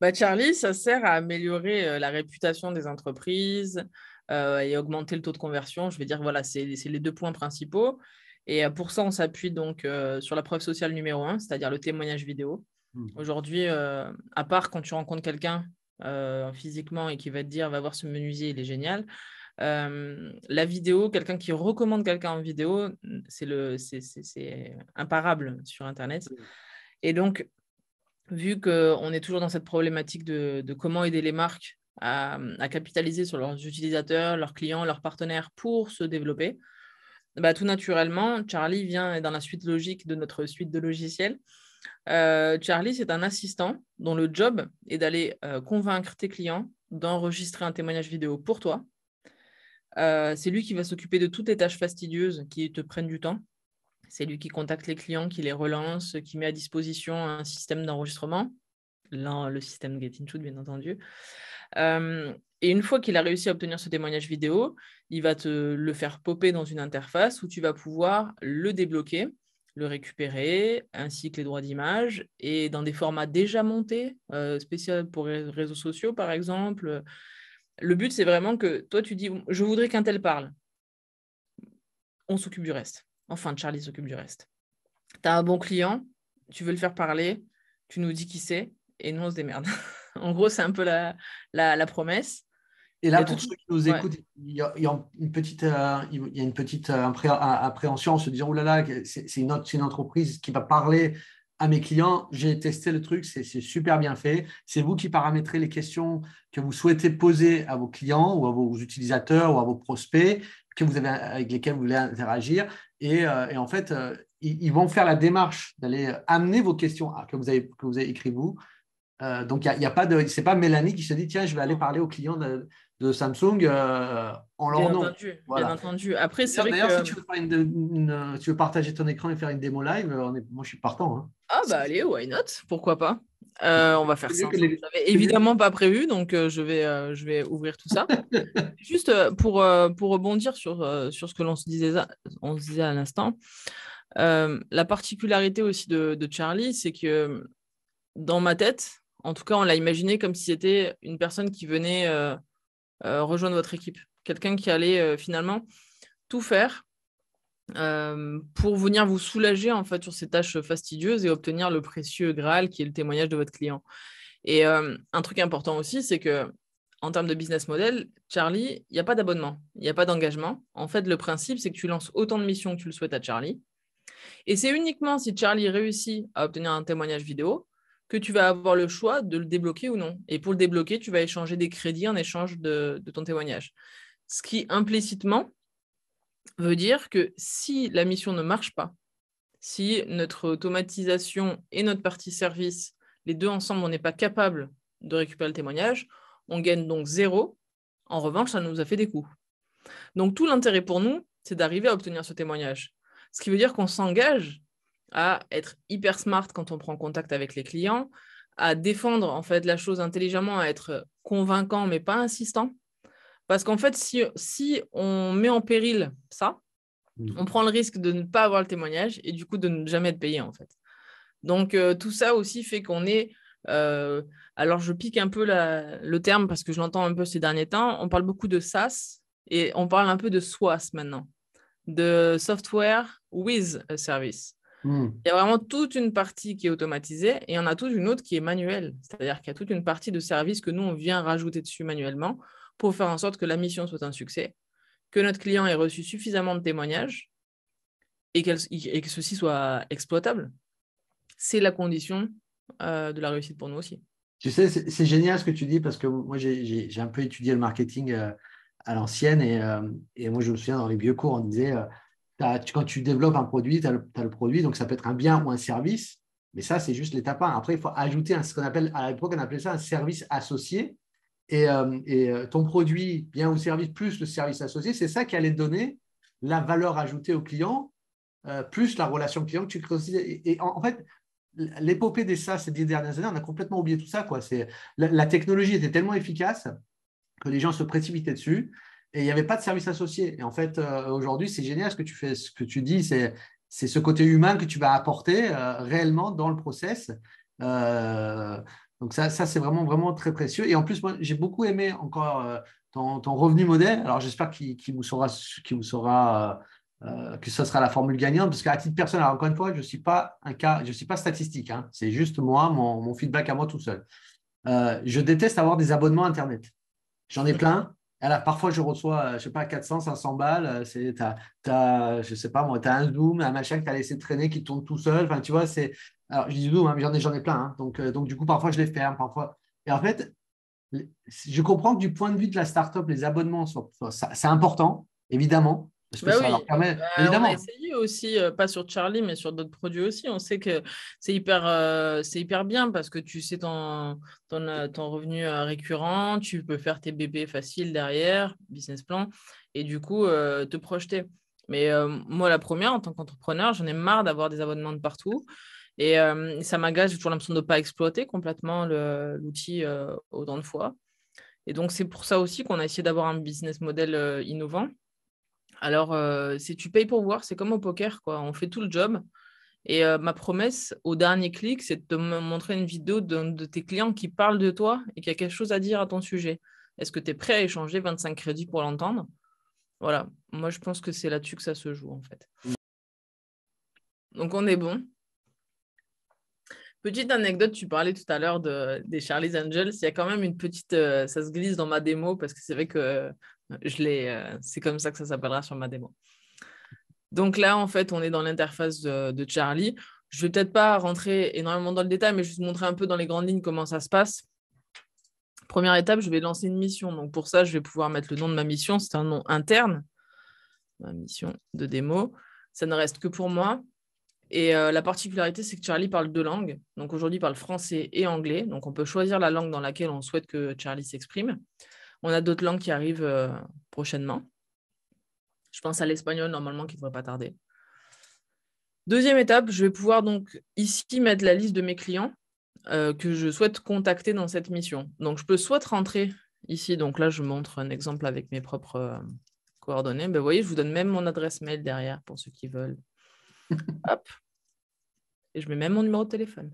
Bah, Charlie, ça sert à améliorer euh, la réputation des entreprises euh, et augmenter le taux de conversion. Je vais dire, voilà, c'est les deux points principaux. Et euh, pour ça, on s'appuie donc sur la preuve sociale numéro un, c'est-à-dire le témoignage vidéo. Hmm. Aujourd'hui, à part quand tu rencontres quelqu'un physiquement et qui va te dire, va voir ce menuisier, il est génial. la vidéo, quelqu'un qui recommande quelqu'un en vidéo, c'est imparable sur Internet. Hmm. Et donc, vu qu'on est toujours dans cette problématique de, comment aider les marques à, capitaliser sur leurs utilisateurs, leurs clients, leurs partenaires pour se développer, bah, tout naturellement, Charlie vient dans la suite logique de notre suite de logiciels. Euh, Charlie, c'est un assistant dont le job est d'aller euh, convaincre tes clients d'enregistrer un témoignage vidéo pour toi. Euh, c'est lui qui va s'occuper de toutes les tâches fastidieuses qui te prennent du temps, c'est lui qui contacte les clients, qui les relance, qui met à disposition un système d'enregistrement, le système Get bien entendu. et une fois qu'il a réussi à obtenir ce témoignage vidéo, il va te le faire popper dans une interface où tu vas pouvoir le débloquer, le récupérer, ainsi que les droits d'image, et dans des formats déjà montés, spéciaux euh, spécial pour les réseaux sociaux par exemple. Le but, c'est vraiment que toi, tu dis, je voudrais qu'un tel parle. On s'occupe du reste. Enfin, Charlie s'occupe du reste. Tu as un bon client, tu veux le faire parler, tu nous dis qui c'est, et nous, on se démerde. en gros, c'est un peu la, promesse. Et là, pour ceux qui nous écoutent, il, y a, une petite, euh, il y a une petite euh, euh, appréhension en se disant, oh là là, c'est une, entreprise qui va parler à mes clients, j'ai testé le truc, c'est super bien fait. C'est vous qui paramétrez les questions que vous souhaitez poser à vos clients ou à vos utilisateurs ou à vos prospects vous avez, avec lesquels vous voulez interagir. Et, euh, en fait, euh, ils, vont faire la démarche d'aller amener vos questions que vous avez, que vous avez écrites vous. Euh, donc, il n'y a, pas de. C'est pas Mélanie qui se dit tiens, je vais aller parler aux clients de, Samsung en leur bien Entendu, Bien entendu. Après, c'est vrai Si tu, veux faire partager ton écran et faire une démo live, moi, je suis partant. Hein. Ah, bah allez, why not Pourquoi pas euh, on va faire ça. Je n'avais évidemment pas prévu, donc euh, je, vais, euh, je vais ouvrir tout ça. Juste pour, pour rebondir sur, sur ce que l'on se disait, on disait à l'instant, la particularité aussi de Charlie, c'est que dans ma tête, en tout cas, on l'a imaginé comme si c'était une personne qui venait rejoindre votre équipe, quelqu'un qui allait finalement tout faire euh, pour venir vous soulager en fait sur ces tâches fastidieuses et obtenir le précieux Graal qui est le témoignage de votre client. Et euh, un truc important aussi, c'est que en termes de business model, Charlie, il n'y a pas d'abonnement, il n'y a pas d'engagement. En fait, le principe, c'est que tu lances autant de missions que tu le souhaites à Charlie. Et c'est uniquement si Charlie réussit à obtenir un témoignage vidéo que tu vas avoir le choix de le débloquer ou non. Et pour le débloquer, tu vas échanger des crédits en échange de ton témoignage. Ce qui implicitement veut dire que si la mission ne marche pas, si notre automatisation et notre partie service, les deux ensemble, on n'est pas capable de récupérer le témoignage, on gagne donc zéro. En revanche, ça nous a fait des coûts. Donc tout l'intérêt pour nous, c'est d'arriver à obtenir ce témoignage. Ce qui veut dire qu'on s'engage à être hyper smart quand on prend contact avec les clients, à défendre en fait la chose intelligemment, à être convaincant mais pas insistant, parce qu'en fait, si, on met en péril ça, mm. on prend le risque de ne pas avoir le témoignage et du coup de ne jamais être payé en fait. Donc euh, tout ça aussi fait qu'on est... Euh, alors je pique un peu le terme parce que je l'entends un peu ces derniers temps. On parle beaucoup de SaaS et on parle un peu de SWAS maintenant, de Software with a Service. Mm. Il y a vraiment toute une partie qui est automatisée et il y en a toute une autre qui est manuelle. C'est-à-dire qu'il y a toute une partie de service que nous, on vient rajouter dessus manuellement pour faire en sorte que la mission soit un succès, que notre client ait reçu suffisamment de témoignages et, que ceci soit exploitable. C'est la condition euh, de la réussite pour nous aussi. Tu sais, c'est génial ce que tu dis parce que moi, j'ai un peu étudié le marketing euh, à l'ancienne euh, et, moi, je me souviens dans les vieux cours, on disait quand tu développes un produit, tu as, le produit, donc ça peut être un bien ou un service, mais ça, c'est juste l'étape 1. Après, il faut ajouter ce qu'on appelle, à l'époque, on appelait ça un service associé et, euh, euh, ton produit, bien ou service, plus le service associé, c'est ça qui allait donner la valeur ajoutée au client, euh, plus la relation client que tu crées Et, en, fait, l'épopée des ça, ces dix dernières années, on a complètement oublié tout ça. Quoi. La, la, technologie était tellement efficace que les gens se précipitaient dessus et il n'y avait pas de service associé. Et en fait, aujourd'hui, c'est génial ce que tu fais, ce que tu dis, c'est ce côté humain que tu vas apporter réellement dans le process. Donc ça, ça c'est vraiment, vraiment très précieux. Et en plus, moi, j'ai beaucoup aimé encore euh, ton, revenu modèle. Alors j'espère qu'il vous saura, vous euh, euh, que ce sera la formule gagnante, parce qu'à titre personnel, encore une fois, je ne suis pas un cas, je suis pas statistique. Hein. c'est juste moi, mon, feedback à moi tout seul. je déteste avoir des abonnements Internet. J'en ai plein. Alors, parfois, je reçois, je sais pas, 400, 500 balles. C'est, ne je sais pas, moi, tu as un Zoom, un machin que tu as laissé traîner qui tourne tout seul. Enfin, tu vois, c'est, alors, je dis tout, hein, mais j'en ai, plein. Hein. Donc, euh, donc, du coup, parfois, je les ferme, parfois. Et en fait, je comprends que du point de vue de la startup, les abonnements, c'est important, évidemment. Parce que bah oui. Bah, on a essayé aussi, euh, pas sur Charlie, mais sur d'autres produits aussi. On sait que c'est hyper, euh, c'est hyper bien parce que tu sais ton, ton revenu récurrent, tu peux faire tes bébés faciles derrière, business plan, et du coup, te projeter. Mais moi, la première, en tant qu'entrepreneur, j'en ai marre d'avoir des abonnements de partout. Et euh, ça m'agace, j'ai toujours l'impression de ne pas exploiter complètement l'outil euh, au autant de fois. Et donc, c'est pour ça aussi qu'on a essayé d'avoir un business model euh, innovant. Alors, si tu payes pour voir, c'est comme au poker, quoi. On fait tout le job. Et ma promesse, au dernier clic, c'est de te montrer une vidéo de, de, tes clients qui parlent de toi et qui a quelque chose à dire à ton sujet. Est-ce que tu es prêt à échanger 25 crédits pour l'entendre Voilà, moi je pense que c'est là-dessus que ça se joue en fait. Donc on est bon. Petite anecdote, tu parlais tout à l'heure des Charlie's Angels. Il y a quand même une petite. Euh, ça se glisse dans ma démo parce que c'est vrai que euh, euh, c'est comme ça que ça s'appellera sur ma démo. Donc là, en fait, on est dans l'interface de, Charlie. Je ne vais peut-être pas rentrer énormément dans le détail, mais je vais juste montrer un peu dans les grandes lignes comment ça se passe. Première étape, je vais lancer une mission. Donc pour ça, je vais pouvoir mettre le nom de ma mission. C'est un nom interne, ma mission de démo. Ça ne reste que pour moi. Et euh, la particularité, c'est que Charlie parle deux langues. Donc aujourd'hui, il parle français et anglais. Donc on peut choisir la langue dans laquelle on souhaite que Charlie s'exprime. On a d'autres langues qui arrivent euh, prochainement. Je pense à l'espagnol, normalement, qui ne devrait pas tarder. Deuxième étape, je vais pouvoir donc ici mettre la liste de mes clients euh, que je souhaite contacter dans cette mission. Donc je peux soit rentrer ici, donc là je montre un exemple avec mes propres coordonnées. Ben, vous voyez, je vous donne même mon adresse mail derrière pour ceux qui veulent Hop. Et je mets même mon numéro de téléphone.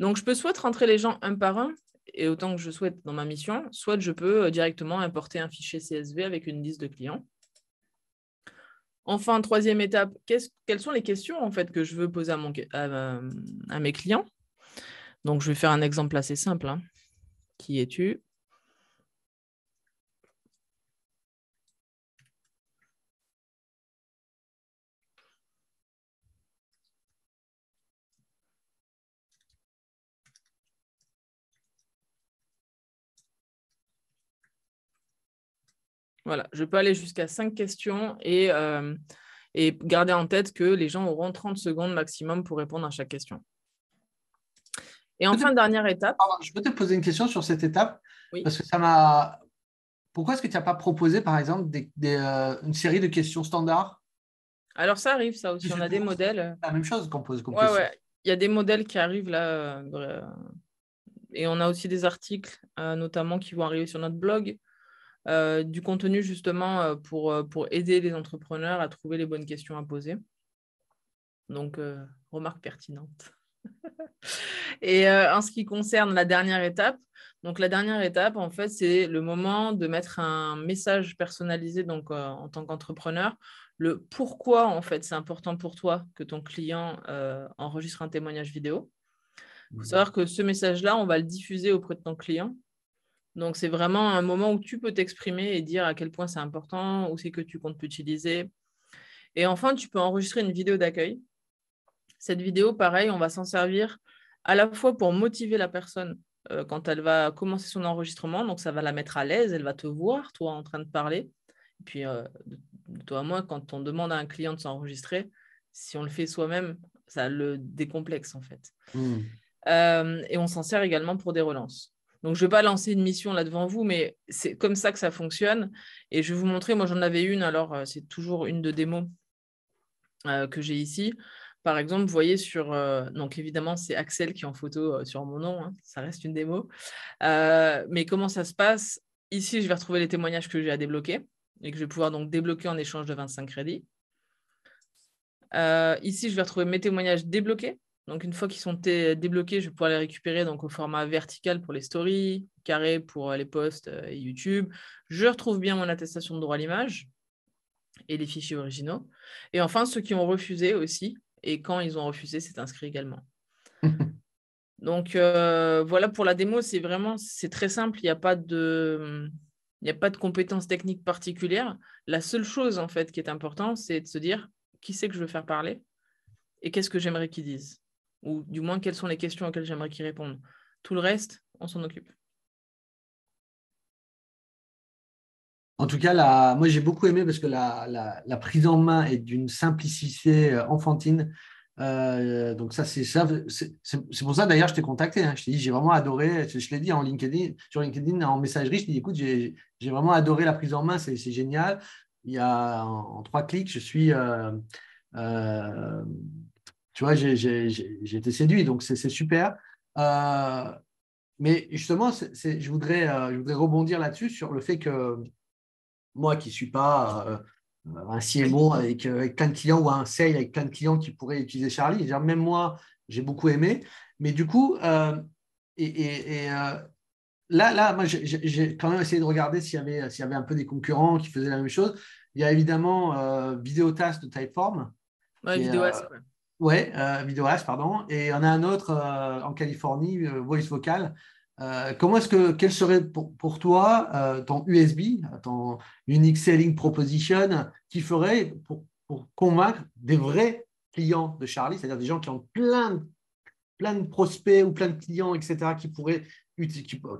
Donc, je peux soit rentrer les gens un par un, et autant que je souhaite dans ma mission, soit je peux euh, directement importer un fichier CSV avec une liste de clients. Enfin, troisième étape, quelles sont les questions en fait, que je veux poser à, mon, mes clients Donc, je vais faire un exemple assez simple. Hein, qui es-tu Voilà, je peux aller jusqu'à cinq questions et, euh, garder en tête que les gens auront 30 secondes maximum pour répondre à chaque question. Et enfin, dernière étape. je peux te poser une question sur cette étape parce que ça m'a. Pourquoi est-ce que tu n'as pas proposé, par exemple, euh, une série de questions standards Alors, ça arrive, ça aussi. On a des modèles. La même chose qu'on pose comme ouais, Il y a des modèles qui arrivent là. Euh, et on a aussi des articles, notamment, qui vont arriver sur notre blog. Euh, du contenu justement euh, euh, pour, aider les entrepreneurs à trouver les bonnes questions à poser. Donc, remarque pertinente. Et en ce qui concerne la dernière étape, donc la dernière étape, en fait, c'est le moment de mettre un message personnalisé donc, en tant qu'entrepreneur. Le pourquoi, en fait, c'est important pour toi que ton client enregistre un témoignage vidéo. Il faut mmh savoir que ce message-là, on va le diffuser auprès de ton client donc, c'est vraiment un moment où tu peux t'exprimer et dire à quel point c'est important, où c'est que tu comptes utiliser. Et enfin, tu peux enregistrer une vidéo d'accueil. Cette vidéo, pareil, on va s'en servir à la fois pour motiver la personne euh, quand elle va commencer son enregistrement. Donc, ça va la mettre à l'aise, elle va te voir, toi, en train de parler. Et puis, euh, toi moi, quand on demande à un client de s'enregistrer, si on le fait soi-même, ça le décomplexe, en fait. Mmh. Euh, et on s'en sert également pour des relances. Donc, je ne vais pas lancer une mission là devant vous, mais c'est comme ça que ça fonctionne. Et je vais vous montrer, moi j'en avais une, alors euh, c'est toujours une de démo euh, que j'ai ici. Par exemple, vous voyez sur... Euh, donc évidemment, c'est Axel qui est en photo sur mon nom, hein, ça reste une démo. mais comment ça se passe Ici, je vais retrouver les témoignages que j'ai à débloquer et que je vais pouvoir donc débloquer en échange de 25 crédits. ici, je vais retrouver mes témoignages débloqués donc, une fois qu'ils sont débloqués, je vais pouvoir les récupérer donc, au format vertical pour les stories, carré pour euh, les posts euh, et YouTube. Je retrouve bien mon attestation de droit à l'image et les fichiers originaux. Et enfin, ceux qui ont refusé aussi. Et quand ils ont refusé, c'est inscrit également. Donc euh, voilà pour la démo, c'est vraiment c'est très simple, il n'y a pas de il n'y a pas de compétences techniques particulières. La seule chose en fait qui est importante, c'est de se dire qui c'est que je veux faire parler et qu'est-ce que j'aimerais qu'ils disent ou du moins quelles sont les questions auxquelles j'aimerais qu'ils répondent. Tout le reste, on s'en occupe. En tout cas, moi j'ai beaucoup aimé parce que la, prise en main est d'une simplicité euh, enfantine. Euh, donc ça, c'est ça. C'est pour ça d'ailleurs je t'ai contacté. Hein. Je t'ai dit j'ai vraiment adoré. Je, l'ai dit en LinkedIn, sur LinkedIn en messagerie, je t'ai dit écoute j'ai vraiment adoré la prise en main, c'est génial. Il y a en, trois clics, je suis euh, tu vois, j'ai été séduit, donc c'est super. Euh, mais justement, je, voudrais, euh, je voudrais rebondir là-dessus sur le fait que moi qui ne suis pas euh, un CMO avec, avec, plein de clients ou un sale avec plein de clients qui pourraient utiliser Charlie, même moi, j'ai beaucoup aimé. Mais du coup, et, là, là, moi, j'ai quand même essayé de regarder s'il y, avait, y avait un peu des concurrents qui faisaient la même chose. Il y a évidemment Videotask de Typeform. Oui, oui, euh, pardon. Et on a un autre euh, en Californie, euh, Voice Vocal. Euh, comment est-ce que, quel serait pour, toi ton USB, ton Unique Selling Proposition, qui ferait pour, convaincre des vrais clients de Charlie, c'est-à-dire des gens qui ont plein de, plein de prospects ou plein de clients, etc., qui pourraient,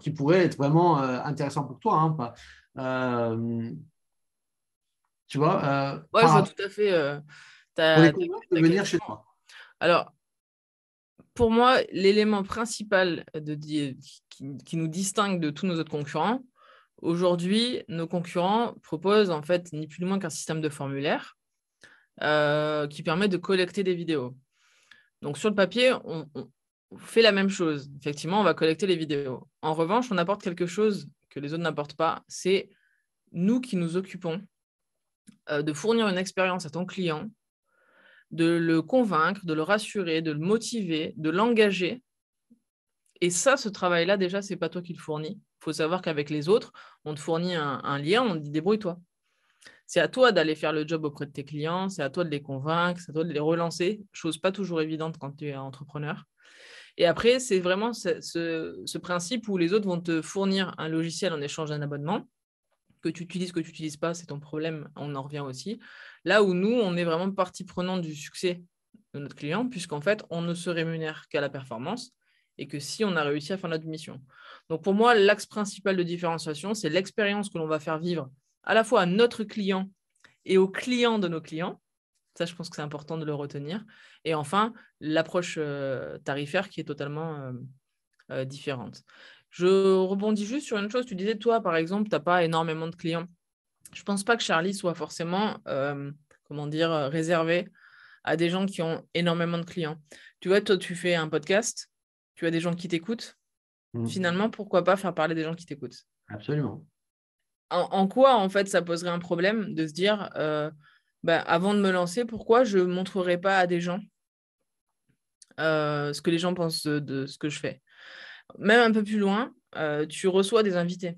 qui, pourraient être vraiment intéressants pour toi hein, Tu vois Oui, tout à fait alors, pour moi, l'élément principal de, qui, nous distingue de tous nos autres concurrents, aujourd'hui, nos concurrents proposent en fait ni plus ni moins qu'un système de formulaire euh, qui permet de collecter des vidéos. Donc sur le papier, on, fait la même chose. Effectivement, on va collecter les vidéos. En revanche, on apporte quelque chose que les autres n'apportent pas. C'est nous qui nous occupons euh, de fournir une expérience à ton client de le convaincre, de le rassurer, de le motiver, de l'engager. Et ça, ce travail-là, déjà, c'est pas toi qui le fournis. Il faut savoir qu'avec les autres, on te fournit un, lien, on te dit débrouille-toi. C'est à toi d'aller faire le job auprès de tes clients, c'est à toi de les convaincre, c'est à toi de les relancer, chose pas toujours évidente quand tu es entrepreneur. Et après, c'est vraiment ce, principe où les autres vont te fournir un logiciel en échange d'un abonnement. Que tu utilises, que tu n'utilises pas, c'est ton problème, on en revient aussi. Là où nous, on est vraiment partie prenante du succès de notre client, puisqu'en fait, on ne se rémunère qu'à la performance et que si on a réussi à faire notre mission. Donc pour moi, l'axe principal de différenciation, c'est l'expérience que l'on va faire vivre à la fois à notre client et aux clients de nos clients. Ça, je pense que c'est important de le retenir. Et enfin, l'approche euh, tarifaire qui est totalement euh, euh, différente. Je rebondis juste sur une chose. Tu disais, toi, par exemple, tu n'as pas énormément de clients je pense pas que Charlie soit forcément, euh, comment dire, euh, réservé à des gens qui ont énormément de clients. Tu vois, toi, tu fais un podcast, tu as des gens qui t'écoutent. Mmh. Finalement, pourquoi pas faire parler des gens qui t'écoutent Absolument. En, quoi, en fait, ça poserait un problème de se dire, euh, bah, avant de me lancer, pourquoi je ne montrerai pas à des gens ce que les gens pensent de, ce que je fais Même un peu plus loin, tu reçois des invités.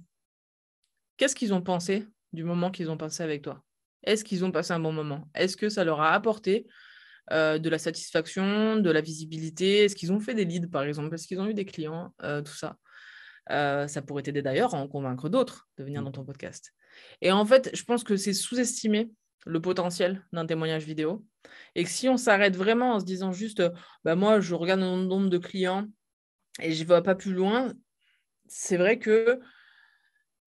Qu'est-ce qu'ils ont pensé du moment qu'ils ont passé avec toi. Est-ce qu'ils ont passé un bon moment Est-ce que ça leur a apporté euh, de la satisfaction, de la visibilité Est-ce qu'ils ont fait des leads, par exemple Est-ce qu'ils ont eu des clients euh, Tout ça. Euh, ça pourrait t'aider d'ailleurs à en convaincre d'autres de venir mm. dans ton podcast. Et en fait, je pense que c'est sous-estimer le potentiel d'un témoignage vidéo. Et si on s'arrête vraiment en se disant juste, bah moi, je regarde un nombre de clients et je ne vais pas plus loin, c'est vrai que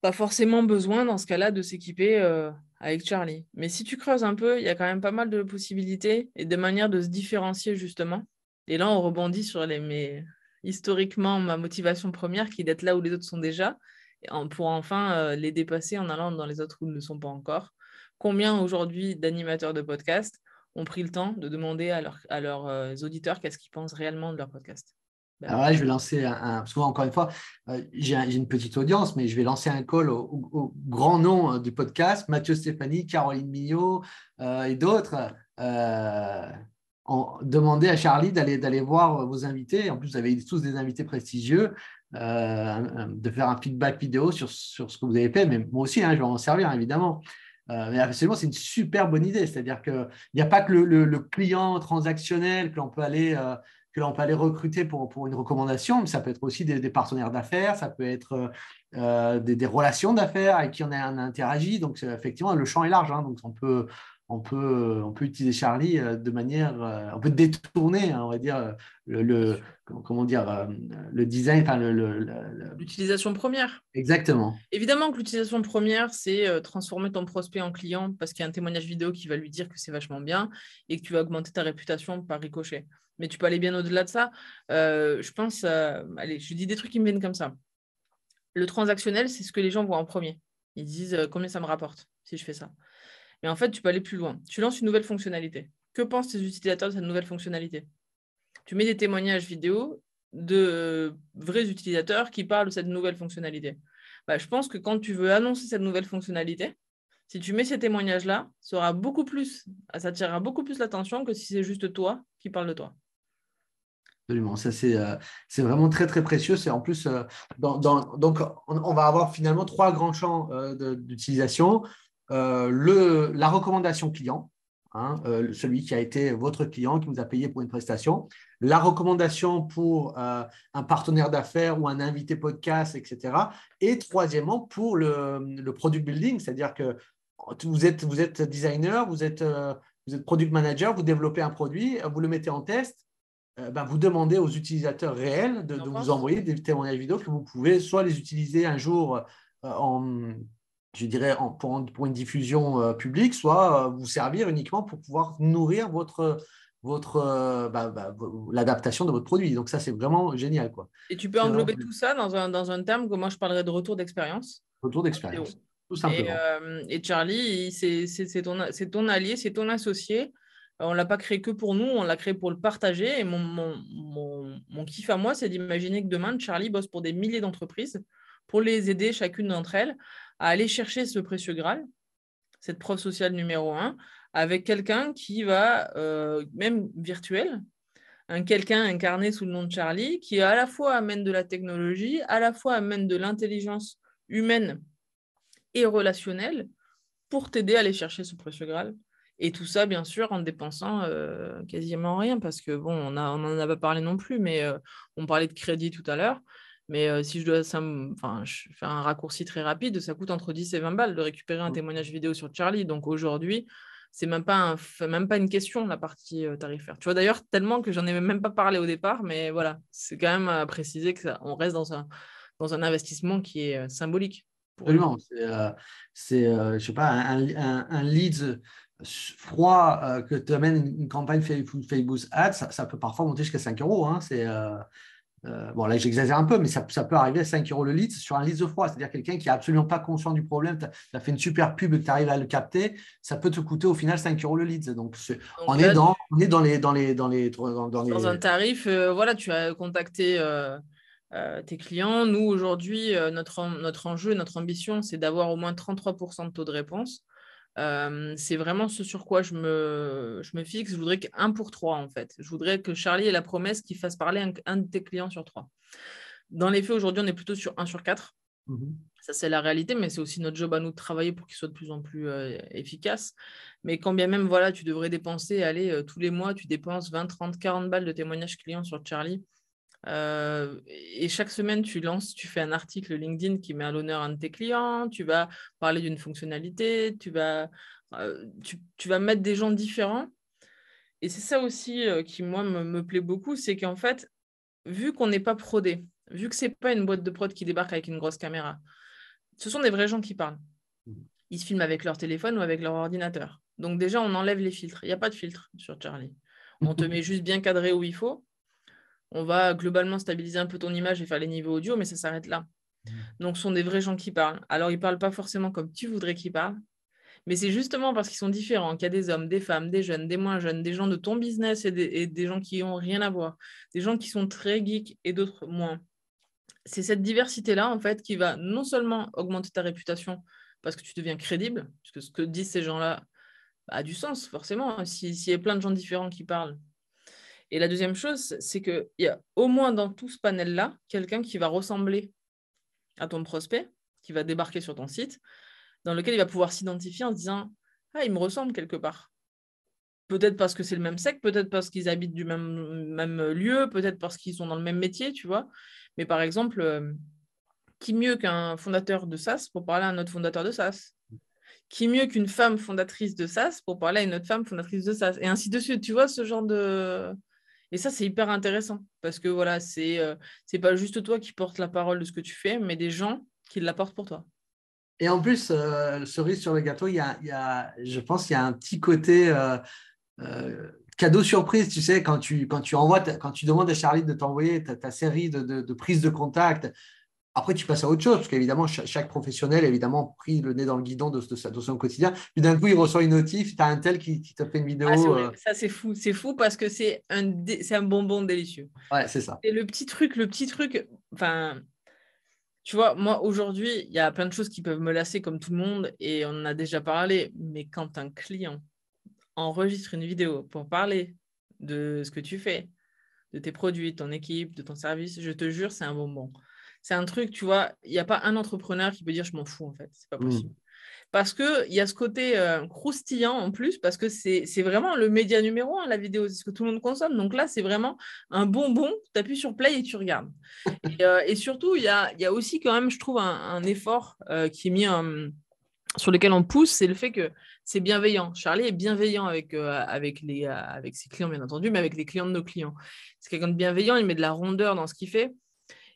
pas forcément besoin dans ce cas-là de s'équiper euh, avec Charlie. Mais si tu creuses un peu, il y a quand même pas mal de possibilités et de manières de se différencier justement. Et là, on rebondit sur les, historiquement, ma motivation première qui est d'être là où les autres sont déjà pour enfin euh, les dépasser en allant dans les autres où ils ne sont pas encore. Combien aujourd'hui d'animateurs de podcasts ont pris le temps de demander à leurs euh, auditeurs qu'est-ce qu'ils pensent réellement de leur podcast ben, alors je vais lancer un, parce que encore une fois, euh, j'ai une petite audience, mais je vais lancer un call au, grand nom euh, du podcast, Mathieu Stéphanie, Caroline Mignot euh, et d'autres. Euh, demandez à Charlie d'aller d'aller voir vos invités. En plus, vous avez tous des invités prestigieux. de faire un feedback vidéo sur, ce que vous avez fait, mais moi aussi, hein, je vais en servir évidemment. mais absolument, c'est une super bonne idée. C'est-à-dire qu'il n'y a pas que le, client transactionnel que l'on peut aller l'on peut aller recruter pour, une recommandation, mais ça peut être aussi des, partenaires d'affaires, ça peut être euh, euh, des, relations d'affaires avec qui on a, interagi. Donc, effectivement, le champ est large. Hein, donc, on peut, on peut, euh, on peut utiliser Charlie de manière, on peut détourner, hein, on va dire, le, comment dire, le design, l'utilisation première. Exactement. Évidemment que l'utilisation première, c'est transformer ton prospect en client parce qu'il y a un témoignage vidéo qui va lui dire que c'est vachement bien et que tu vas augmenter ta réputation par ricochet mais tu peux aller bien au-delà de ça. Euh, je pense, euh, allez, je dis des trucs qui me viennent comme ça. Le transactionnel, c'est ce que les gens voient en premier. Ils disent euh, combien ça me rapporte si je fais ça. Mais en fait, tu peux aller plus loin. Tu lances une nouvelle fonctionnalité. Que pensent tes utilisateurs de cette nouvelle fonctionnalité Tu mets des témoignages vidéo de vrais utilisateurs qui parlent de cette nouvelle fonctionnalité. Bah, je pense que quand tu veux annoncer cette nouvelle fonctionnalité, si tu mets ces témoignages-là, ça, ça attirera beaucoup plus l'attention que si c'est juste toi qui parles de toi. Absolument, ça euh, c'est vraiment très très précieux. C'est en plus, euh, donc on, va avoir finalement trois grands champs euh, d'utilisation. la recommandation client, hein, celui qui a été votre client, qui vous a payé pour une prestation. La recommandation pour un partenaire d'affaires ou un invité podcast, etc. Et troisièmement, pour le, le product building, c'est-à-dire que vous êtes, vous êtes designer, vous êtes, vous êtes product manager, vous développez un produit, vous le mettez en test euh, ben vous demandez aux utilisateurs réels de, vous envoyer des témoignages vidéo que vous pouvez soit les utiliser un jour euh, en, je dirais, en, pour, une diffusion euh, publique, soit vous servir uniquement pour pouvoir nourrir votre, votre ben, ben, l'adaptation de votre produit. Donc ça, c'est vraiment génial. Quoi. Et tu peux englober tout ça dans un, dans un terme que moi, je parlerais de retour d'expérience. Retour hein, d'expérience, tout simplement. Et, Charlie, c'est ton, ton allié, c'est ton associé on ne l'a pas créé que pour nous, on l'a créé pour le partager. Et mon, kiff à moi, c'est d'imaginer que demain, Charlie bosse pour des milliers d'entreprises pour les aider, chacune d'entre elles, à aller chercher ce précieux Graal, cette preuve sociale numéro un, avec quelqu'un qui va, euh, même virtuel, un quelqu'un incarné sous le nom de Charlie, qui à la fois amène de la technologie, à la fois amène de l'intelligence humaine et relationnelle pour t'aider à aller chercher ce précieux Graal et tout ça, bien sûr, en dépensant euh, quasiment rien, parce que bon, on n'en on en a pas parlé non plus, mais euh, on parlait de crédit tout à l'heure. Mais euh, si je dois ça, enfin, je fais un raccourci très rapide, ça coûte entre 10 et 20 balles de récupérer un mmh. témoignage vidéo sur Charlie. Donc aujourd'hui, c'est même pas même pas une question la partie tarifaire. Tu vois d'ailleurs tellement que j'en ai même pas parlé au départ, mais voilà, c'est quand même à préciser que ça, on reste dans un dans un investissement qui est symbolique. Absolument. C'est, je ne je sais pas, un, un, un lead froid euh, que te mène une, campagne Facebook Ads, ça, peut parfois monter jusqu'à 5 euros. Hein. c'est, euh, euh, bon, là, j'exagère un peu, mais ça, peut arriver à 5 euros le lead sur un lead de froid, c'est-à-dire quelqu'un qui n'est absolument pas conscient du problème. Tu as, fait une super pub et que tu arrives à le capter, ça peut te coûter au final 5 euros le lead. Donc, on, est dans, est dans les. Dans, les, dans, les, dans, un tarif, voilà, tu as contacté. tes clients. Nous, aujourd'hui, notre, notre enjeu, notre ambition, c'est d'avoir au moins 33% de taux de réponse c'est vraiment ce sur quoi je me, fixe. Je voudrais qu'un pour trois, en fait. Je voudrais que Charlie ait la promesse qu'il fasse parler un, de tes clients sur trois. Dans les faits, aujourd'hui, on est plutôt sur un sur quatre. Mmh Ça, c'est la réalité, mais c'est aussi notre job à nous de travailler pour qu'il soit de plus en plus efficace. Mais quand bien même, voilà, tu devrais dépenser, allez, tous les mois, tu dépenses 20, 30, 40 balles de témoignages clients sur Charlie euh, et chaque semaine, tu lances, tu fais un article LinkedIn qui met à l'honneur un de tes clients, tu vas parler d'une fonctionnalité, tu vas, euh, tu, vas mettre des gens différents. Et c'est ça aussi euh, qui, moi, me, plaît beaucoup, c'est qu'en fait, vu qu'on n'est pas prodé, vu que c'est pas une boîte de prod qui débarque avec une grosse caméra, ce sont des vrais gens qui parlent. Mmh. Ils se filment avec leur téléphone ou avec leur ordinateur. Donc déjà, on enlève les filtres. Il n'y a pas de filtre sur Charlie. On te met juste bien cadré où il faut on va globalement stabiliser un peu ton image et faire les niveaux audio, mais ça s'arrête là. Mm. Donc, ce sont des vrais gens qui parlent. Alors, ils ne parlent pas forcément comme tu voudrais qu'ils parlent, mais c'est justement parce qu'ils sont différents qu'il y a des hommes, des femmes, des jeunes, des moins jeunes, des gens de ton business et des, gens qui n'ont rien à voir, des gens qui sont très geeks et d'autres moins. C'est cette diversité-là, en fait, qui va non seulement augmenter ta réputation parce que tu deviens crédible, puisque ce que disent ces gens-là a du sens, forcément. Hein. S'il y a plein de gens différents qui parlent, et la deuxième chose, c'est qu'il y a au moins dans tout ce panel-là quelqu'un qui va ressembler à ton prospect, qui va débarquer sur ton site, dans lequel il va pouvoir s'identifier en se disant Ah, il me ressemble quelque part. Peut-être parce que c'est le même sexe, peut-être parce qu'ils habitent du même, même lieu, peut-être parce qu'ils sont dans le même métier, tu vois. Mais par exemple, euh, qui mieux qu'un fondateur de SAS pour parler à un autre fondateur de SAS qui mieux qu'une femme fondatrice de SAS pour parler à une autre femme fondatrice de SAS Et ainsi de suite. Tu vois ce genre de, et ça, c'est hyper intéressant parce que voilà, c'est euh, pas juste toi qui portes la parole de ce que tu fais, mais des gens qui la portent pour toi. Et en plus, euh, cerise sur le gâteau, y a, je pense qu'il y a un petit côté euh, cadeau surprise, tu sais, quand tu, quand tu envoies, quand tu demandes à Charlie de t'envoyer ta, série de, de prises de contact, après, tu passes à autre chose, parce qu'évidemment, chaque, chaque, professionnel, évidemment, pris le nez dans le guidon de, de son quotidien. Puis d'un coup, il reçoit une notif, tu as un tel qui, qui fait une vidéo. Ah, euh, ça, c'est fou. C'est fou parce que c'est un, un bonbon délicieux. Ouais, c'est ça. Et le petit truc, le petit truc, enfin, tu vois, moi, aujourd'hui, il y a plein de choses qui peuvent me lasser comme tout le monde, et on en a déjà parlé, mais quand un client enregistre une vidéo pour parler de ce que tu fais, de tes produits, de ton équipe, de ton service, je te jure, c'est un bonbon. C'est un truc, tu vois, il n'y a pas un entrepreneur qui peut dire je m'en fous en fait, c'est pas mm. possible. Parce qu'il y a ce côté euh, croustillant en plus, parce que c'est vraiment le média numéro 1 la vidéo, c'est ce que tout le monde consomme. Donc là, c'est vraiment un bonbon, tu appuies sur play et tu regardes. Euh, et, surtout, il y a, aussi quand même, je trouve, un, effort euh, qui est mis sur lequel on pousse, c'est le fait que c'est bienveillant. Charlie est bienveillant avec, avec, les, avec ses clients, bien entendu, mais avec les clients de nos clients. C'est quelqu'un de bienveillant, il met de la rondeur dans ce qu'il fait.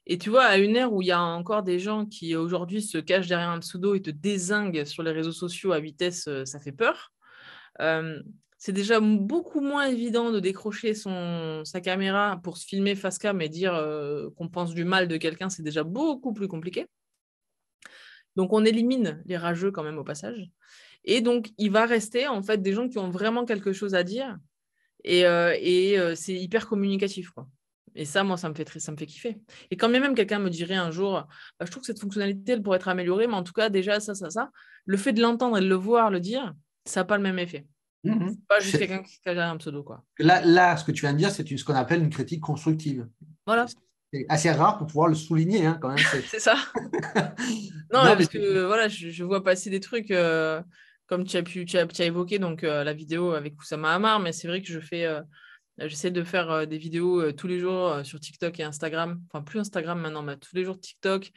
Et tu vois, à une ère où il y a encore des gens qui aujourd'hui se cachent derrière un pseudo et te désinguent sur les réseaux sociaux à vitesse, euh, ça fait peur. Euh, c'est déjà beaucoup moins évident de décrocher sa caméra pour se filmer face cam et dire euh, qu'on pense du mal de quelqu'un, c'est déjà beaucoup plus compliqué. Donc on élimine les rageux quand même au passage. Et donc il va rester en fait des gens qui ont vraiment quelque chose à dire et, c'est hyper communicatif et ça, moi, ça me fait, ça me fait kiffer. Et quand même quelqu'un me dirait un jour, bah, je trouve que cette fonctionnalité, elle pourrait être améliorée, mais en tout cas, déjà, ça, ça, ça, le fait de l'entendre et de le voir, le dire, ça n'a pas le même effet. Mhm. Pas juste quelqu'un qui a un pseudo. Quoi. Là, ce que tu viens de dire, c'est ce qu'on appelle une critique constructive. Voilà. C'est assez rare pour pouvoir le souligner, hein, quand même. C'est ça. non, parce que voilà, je, vois passer des trucs. Euh, comme tu as, pu, tu évoqué donc, euh, la vidéo avec Oussama marre, mais c'est vrai que je fais, euh, J'essaie de faire des vidéos tous les jours sur TikTok et Instagram. Enfin, plus Instagram maintenant, mais tous les jours TikTok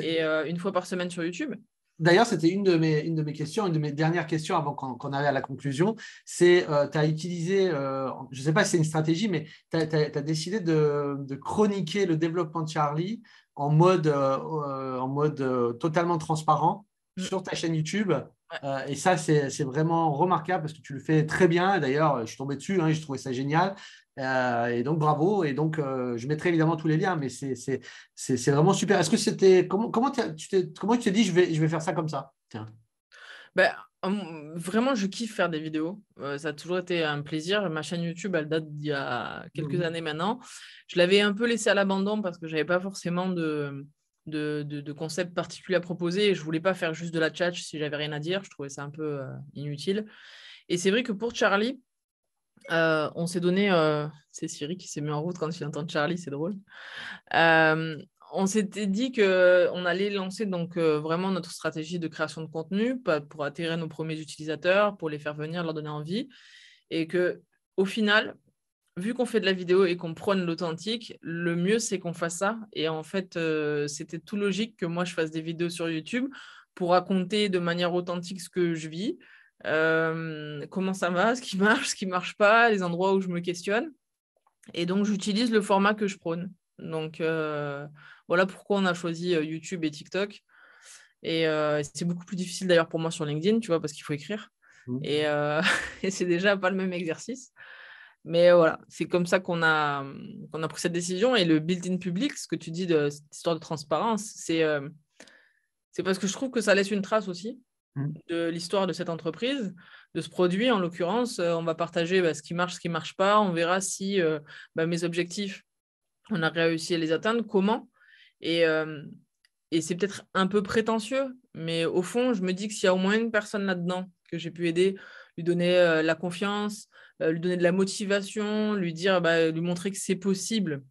et une fois par semaine sur YouTube. D'ailleurs, c'était une, de mes, une de mes questions, une de mes dernières questions avant qu'on arrive à la conclusion. C'est, tu as utilisé, je ne sais pas si c'est une stratégie, mais tu as, décidé de, chroniquer le développement de Charlie en mode, en mode totalement transparent mmh. sur ta chaîne YouTube euh, et ça, c'est vraiment remarquable parce que tu le fais très bien. D'ailleurs, je suis tombé dessus, hein, j'ai trouvé ça génial. Euh, et donc, bravo. Et donc, euh, je mettrai évidemment tous les liens, mais c'est vraiment super. Est-ce que c'était. Comment, comment, tu t'es dit, je vais, je vais faire ça comme ça ben, hum, vraiment, je kiffe faire des vidéos. ça a toujours été un plaisir. Ma chaîne YouTube, elle date d'il y a quelques mmh. années maintenant. Je l'avais un peu laissée à l'abandon parce que je n'avais pas forcément de de, concepts particuliers à proposer. Je voulais pas faire juste de la chat si j'avais rien à dire. Je trouvais ça un peu euh, inutile. Et c'est vrai que pour Charlie, euh, on s'est donné. Euh, c'est Siri qui s'est mis en route quand il entend Charlie, c'est drôle. on s'était dit qu'on allait lancer donc vraiment notre stratégie de création de contenu pour attirer nos premiers utilisateurs, pour les faire venir, leur donner envie, et que au final, vu qu'on fait de la vidéo et qu'on prône l'authentique, le mieux c'est qu'on fasse ça. Et en fait, euh, c'était tout logique que moi je fasse des vidéos sur YouTube pour raconter de manière authentique ce que je vis, euh, comment ça va, ce qui marche, ce qui marche pas, les endroits où je me questionne. Et donc j'utilise le format que je prône. Donc euh, voilà pourquoi on a choisi YouTube et TikTok. Et c'est beaucoup plus difficile d'ailleurs pour moi sur LinkedIn, tu vois, parce qu'il faut écrire. Mmh. et c'est déjà pas le même exercice. Mais voilà, c'est comme ça qu'on a, hum, a pris cette décision. Et le built-in public, ce que tu dis de cette histoire de transparence, c'est euh, parce que je trouve que ça laisse une trace aussi mmh. de l'histoire de cette entreprise, de ce produit. En l'occurrence, euh, on va partager bah, ce qui marche, ce qui ne marche pas. On verra si euh, bah, mes objectifs, on a réussi à les atteindre, comment. Et, et c'est peut-être un peu prétentieux, mais au fond, je me dis que s'il y a au moins une personne là-dedans que j'ai pu aider, lui donner la confiance, euh, lui donner de la motivation, lui dire, bah, lui montrer que c'est possible,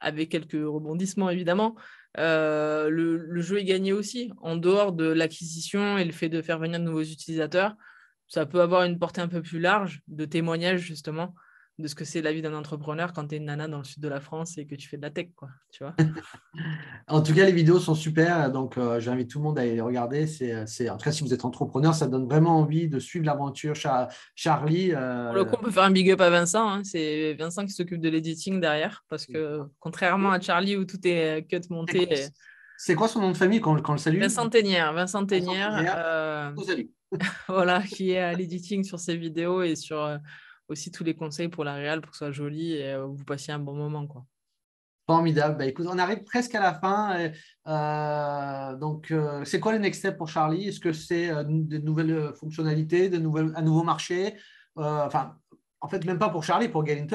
avec quelques rebondissements évidemment. Euh, le, le, jeu est gagné aussi, en dehors de l'acquisition et le fait de faire venir de nouveaux utilisateurs. Ça peut avoir une portée un peu plus large de témoignages justement de ce que c'est la vie d'un entrepreneur quand tu es une nana dans le sud de la France et que tu fais de la tech, quoi, tu vois. en tout cas, les vidéos sont super, donc euh, j'invite tout le monde à les regarder. Euh, c'est, en tout cas, si vous êtes entrepreneur, ça donne vraiment envie de suivre l'aventure. Charlie. Euh, le on peut faire un big up à Vincent. Hein. C'est Vincent qui s'occupe de l'éditing derrière, parce que contrairement à Charlie où tout est cut monté. C'est quoi son nom de famille quand, on le salue Vincent Ténière. Vincent Ténière. voilà, qui est à l'éditing sur ses vidéos et sur aussi tous les conseils pour la réal pour que ce soit joli et euh, vous passiez un bon moment. Quoi. Formidable. Bah, écoute, on arrive presque à la fin. Euh, donc, euh, c'est quoi le next step pour Charlie Est-ce que c'est de nouvelles fonctionnalités, de nouvelles, un nouveau marché Enfin, en fait, même pas pour Charlie, pour Get,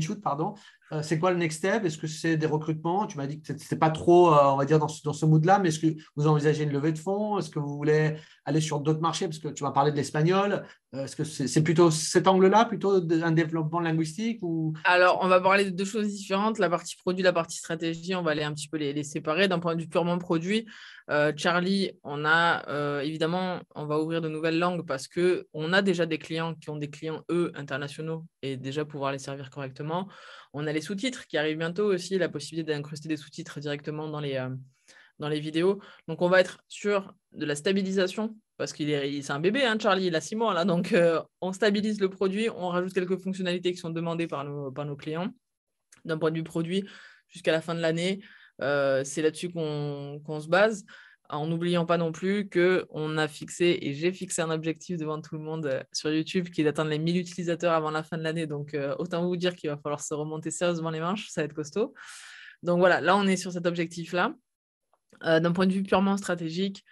Shoot, pardon. c'est quoi le next step Est-ce que c'est des recrutements Tu m'as dit que ce pas trop, on va dire, dans ce, dans ce mood-là, mais est-ce que vous envisagez une levée de fonds Est-ce que vous voulez aller sur d'autres marchés Parce que tu m'as parlé de l'espagnol. Euh, est-ce que c'est plutôt cet angle-là, plutôt un développement linguistique ou... Alors, on va parler de deux choses différentes, la partie produit, la partie stratégie, on va aller un petit peu les, séparer. D'un point de vue purement produit, euh, Charlie, on a euh, évidemment, on va ouvrir de nouvelles langues parce que on a déjà des clients qui ont des clients, eux, internationaux et déjà pouvoir les servir correctement. On a les sous-titres qui arrivent bientôt aussi, la possibilité d'incruster des sous-titres directement dans les, dans les vidéos. Donc, on va être sur de la stabilisation parce qu'il est, c'est un bébé, hein, Charlie, il a six mois là, donc euh, on stabilise le produit, on rajoute quelques fonctionnalités qui sont demandées par nos, par clients d'un point de vue produit jusqu'à la fin de l'année. Euh, c'est là-dessus qu'on, se base, en n'oubliant pas non plus que on a fixé et j'ai fixé un objectif devant tout le monde euh, sur YouTube qui est d'atteindre les 1000 utilisateurs avant la fin de l'année. Donc autant vous dire qu'il va falloir se remonter sérieusement les manches, ça va être costaud. Donc voilà, là on est sur cet objectif-là. d'un point de vue purement stratégique,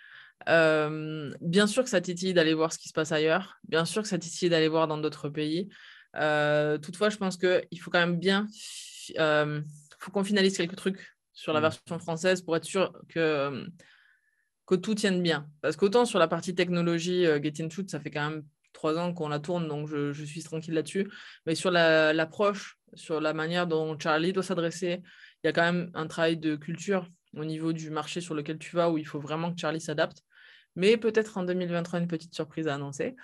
euh, bien sûr que ça titille d'aller voir ce qui se passe ailleurs. Bien sûr que ça titille d'aller voir dans d'autres pays. Euh, toutefois, je pense qu'il faut quand même bien. Euh, faut qu'on finalise quelques trucs sur la mm. version française pour être sûr que, que tout tienne bien. Parce qu'autant sur la partie technologie, Get in Shoot, ça fait quand même trois ans qu'on la tourne, donc je, suis tranquille là-dessus. Mais sur l'approche, sur la manière dont Charlie doit s'adresser, il y a quand même un travail de culture au niveau du marché sur lequel tu vas où il faut vraiment que Charlie s'adapte mais peut-être en 2023 une petite surprise à annoncer.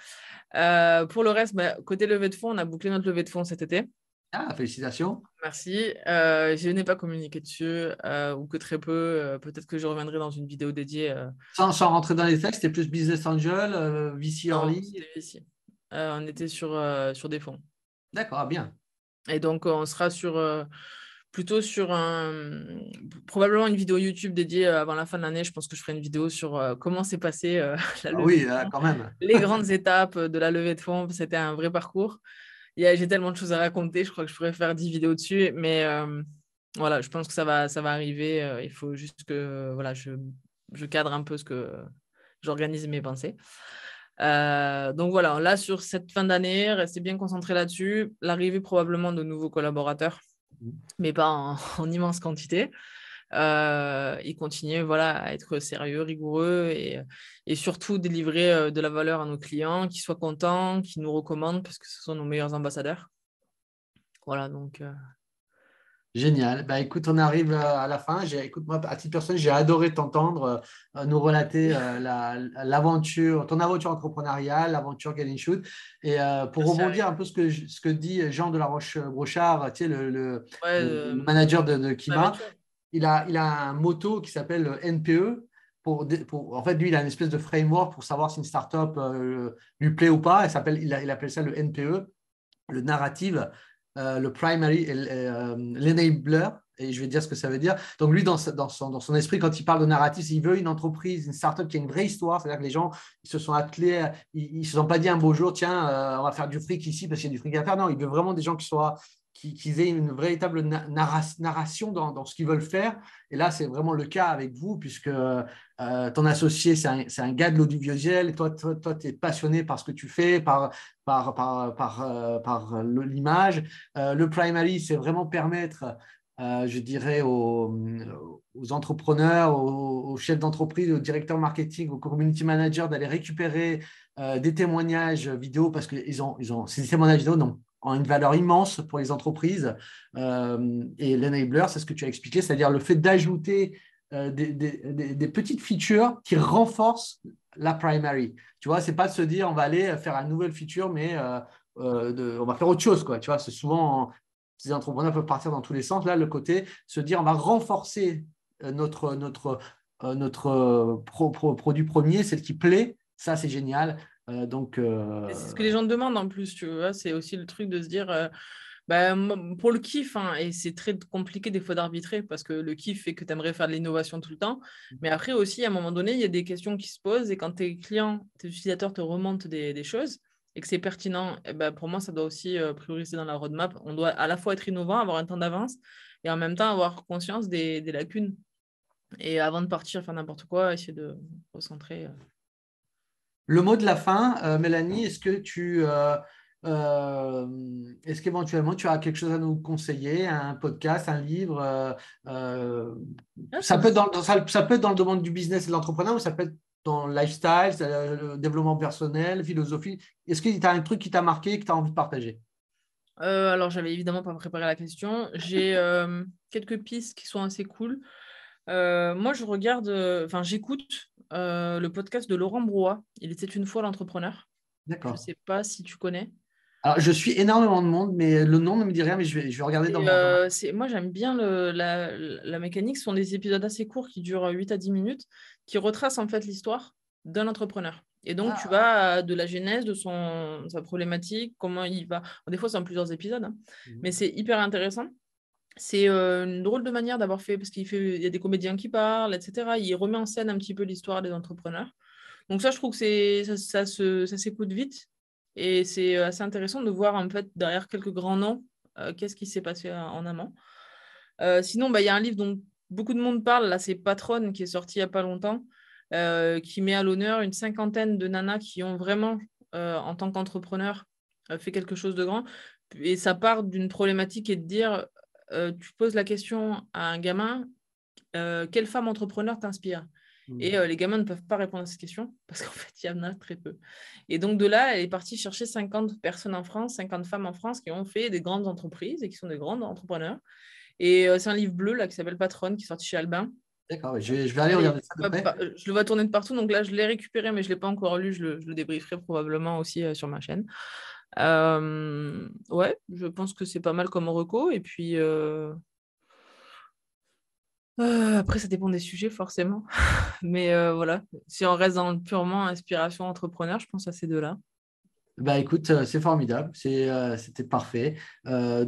Euh, pour le reste, bah, côté levée de fonds, on a bouclé notre levée de fonds cet été. Ah, félicitations. Merci. Euh, je n'ai pas communiqué dessus euh, ou que très peu. peut-être que je reviendrai dans une vidéo dédiée. Sans, rentrer dans les textes, c'était plus Business Angel, VC early. on était sur, sur des fonds. D'accord, ah, bien. Et donc, on sera sur plutôt sur un, probablement une vidéo YouTube dédiée euh, avant la fin de l'année. Je pense que je ferai une vidéo sur euh, comment s'est passé euh, la ah levée. oui, ah, quand même. les grandes étapes de la levée de fonds. C'était un vrai parcours. J'ai tellement de choses à raconter. Je crois que je pourrais faire 10 vidéos dessus. Mais voilà, je pense que ça va, ça va arriver. Il faut juste que voilà, je, cadre un peu ce que j'organise mes pensées. donc voilà, là sur cette fin d'année, restez bien concentré là-dessus. L'arrivée probablement de nouveaux collaborateurs mais pas en, immense quantité. Euh, et continuer voilà, à être sérieux, rigoureux et, surtout délivrer euh, de la valeur à nos clients, qu'ils soient contents, qu'ils nous recommandent parce que ce sont nos meilleurs ambassadeurs. Voilà, donc euh, Génial. Bah, écoute, on arrive euh, à la fin. Écoute, moi, à titre personnel, j'ai adoré t'entendre euh, nous relater euh, l'aventure, ton aventure entrepreneuriale, l'aventure getting Shoot. Et pour rebondir un peu ce que, ce que dit Jean de la Roche-Brochard, le, manager de, de Kima, il a, il a un moto qui s'appelle NPE. Pour, en fait, lui, il a une espèce de framework pour savoir si une startup lui plaît ou pas. Il, il, il appelle ça le NPE, le narrative euh, le primary, euh, l'enabler, et je vais dire ce que ça veut dire. Donc lui, dans, dans, son, dans son esprit, quand il parle de narratif, il veut une entreprise, une startup qui a une vraie histoire, c'est-à-dire que les gens, ils se sont attelés, ils ne se sont pas dit un beau jour, tiens, euh, on va faire du fric ici parce qu'il y a du fric à faire. Non, il veut vraiment des gens qui soient qu'ils aient une véritable narration dans, ce qu'ils veulent faire. Et là, c'est vraiment le cas avec vous, puisque euh, ton associé, c'est un, gars de l'audiovisuel, et toi, tu toi, tu es passionné par ce que tu fais, par, par, par, par, euh, par l'image. Euh, le primary, c'est vraiment permettre, je dirais, aux, entrepreneurs, aux, chefs d'entreprise, aux directeurs marketing, aux community managers d'aller récupérer des témoignages vidéo, parce que ils ont, ils ont, ces témoignages vidéo non une valeur immense pour les entreprises. Euh, et l'enabler, c'est ce que tu as expliqué, c'est-à-dire le fait d'ajouter euh, des, petites features qui renforcent la primary. Tu vois, c'est pas de se dire on va aller faire une nouvelle feature, mais euh, on va faire autre chose, quoi. Tu vois, c'est souvent ces entrepreneurs peuvent partir dans tous les sens. Là, le côté se dire on va renforcer notre notre notre propre produit premier, celle qui plaît, ça c'est génial. Euh, donc, C'est ce que euh, les gens demandent en plus, tu vois. C'est aussi le truc de se dire. Euh, bah, pour le kiff, hein, et c'est très compliqué des fois d'arbitrer parce que le kiff fait que tu aimerais faire de l'innovation tout le temps. Mmh. Mais après aussi, à un moment donné, il y a des questions qui se posent et quand tes clients, tes utilisateurs te remontent des, choses et que c'est pertinent, eh ben, pour moi, ça doit aussi prioriser dans la roadmap. On doit à la fois être innovant, avoir un temps d'avance et en même temps avoir conscience des, lacunes. Et avant de partir faire n'importe quoi, essayer de recentrer. Le mot de la fin, euh, Mélanie, est-ce que tu euh, euh, est-ce qu'éventuellement tu as quelque chose à nous conseiller, un podcast, un livre ça, peut être dans, ça, peut dans le domaine du business et de l'entrepreneur ou ça peut être dans le lifestyle, le développement personnel, philosophie. Est-ce que tu as un truc qui t'a marqué, et que tu as envie de partager euh, Alors, j'avais évidemment pas préparé la question. J'ai quelques pistes qui sont assez cool. Euh, moi, je regarde, euh, enfin, j'écoute euh, le podcast de Laurent Brois Il était une fois l'entrepreneur. D'accord. Je ne sais pas si tu connais. Alors, je suis énormément de monde, mais le nom ne me dit rien, mais je vais, je vais regarder dans euh, mon... Moi, j'aime bien la, mécanique. Ce sont des épisodes assez courts qui durent 8 à 10 minutes, qui retracent en fait l'histoire d'un entrepreneur. Et donc, tu ah. vas de la genèse de son, sa problématique, comment il va. Des fois, c'est en plusieurs épisodes, hein. mhm. mais c'est hyper intéressant c'est une drôle de manière d'avoir fait, parce qu'il fait, y a des comédiens qui parlent, etc. Il remet en scène un petit peu l'histoire des entrepreneurs. Donc ça, je trouve que c'est, ça, s'écoute vite. Et c'est assez intéressant de voir, en fait, derrière quelques grands noms, euh, qu'est-ce qui s'est passé hein, en amont. Euh, sinon, bah, il y a un livre dont beaucoup de monde parle, là, c'est Patronne, qui est sorti il n'y a pas longtemps, euh, qui met à l'honneur une cinquantaine de nanas qui ont vraiment, en tant qu'entrepreneurs, fait quelque chose de grand. Et ça part d'une problématique et de dire euh, tu poses la question à un gamin, euh, quelle femme entrepreneur t'inspire Et mmh. euh, les gamins ne peuvent pas répondre à cette question parce qu'en fait, il y en a très peu. Et donc de là, elle est partie chercher 50 personnes en France, 50 femmes en France qui ont fait des grandes entreprises et qui sont des grandes entrepreneurs. Et c'est un livre bleu là, qui s'appelle Patronne, qui est sorti chez Albin. D'accord, je, vais aller regarder ça. Je le vois tourner de partout, donc là, je l'ai récupéré, mais je ne l'ai pas encore lu. Je le, je le débrieferai probablement aussi sur ma chaîne. Euh, ouais, je pense que c'est pas mal comme reco. Et puis, euh, euh, après, ça dépend des sujets, forcément. Mais voilà, si on reste dans purement inspiration entrepreneur, je pense à ces deux-là. Bah écoute, c'est formidable, c'était parfait.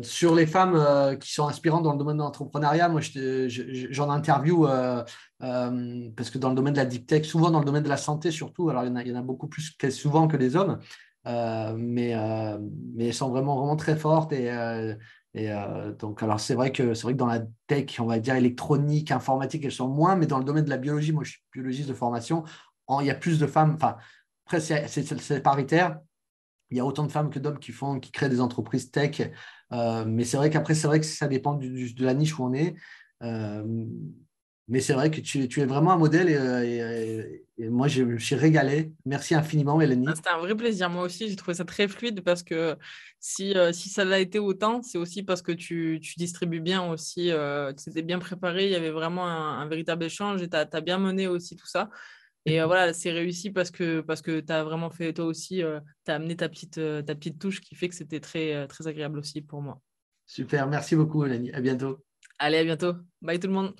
sur les femmes qui sont inspirantes dans le domaine de l'entrepreneuriat, moi j'en interview parce que dans le domaine de la deep tech, souvent dans le domaine de la santé surtout, alors il y en a, il y en a beaucoup plus souvent que les hommes, euh, mais, euh, mais elles sont vraiment, vraiment très fortes. Et, euh, donc, alors c'est vrai que c'est vrai que dans la tech, on va dire électronique, informatique, elles sont moins, mais dans le domaine de la biologie, moi je suis biologiste de formation, il y a plus de femmes. Enfin, après c'est paritaire. Il y a autant de femmes que d'hommes qui font, qui créent des entreprises tech. mais c'est vrai qu'après, c'est vrai que ça dépend de la niche où on est mais c'est vrai que tu, es vraiment un modèle et, euh, euh, moi, je, je, suis régalé. Merci infiniment, Hélène. Ah, c'était un vrai plaisir. Moi aussi, j'ai trouvé ça très fluide parce que si, euh, si ça l'a été autant, c'est aussi parce que tu, tu distribues bien aussi. tu étais bien préparé, il y avait vraiment un, véritable échange et tu as, bien mené aussi tout ça. Et voilà, c'est réussi parce que, parce que tu as vraiment fait toi aussi, tu as amené ta petite, ta petite touche qui fait que c'était très, très agréable aussi pour moi. Super, merci beaucoup, Hélène. À bientôt. Allez, à bientôt. Bye tout le monde.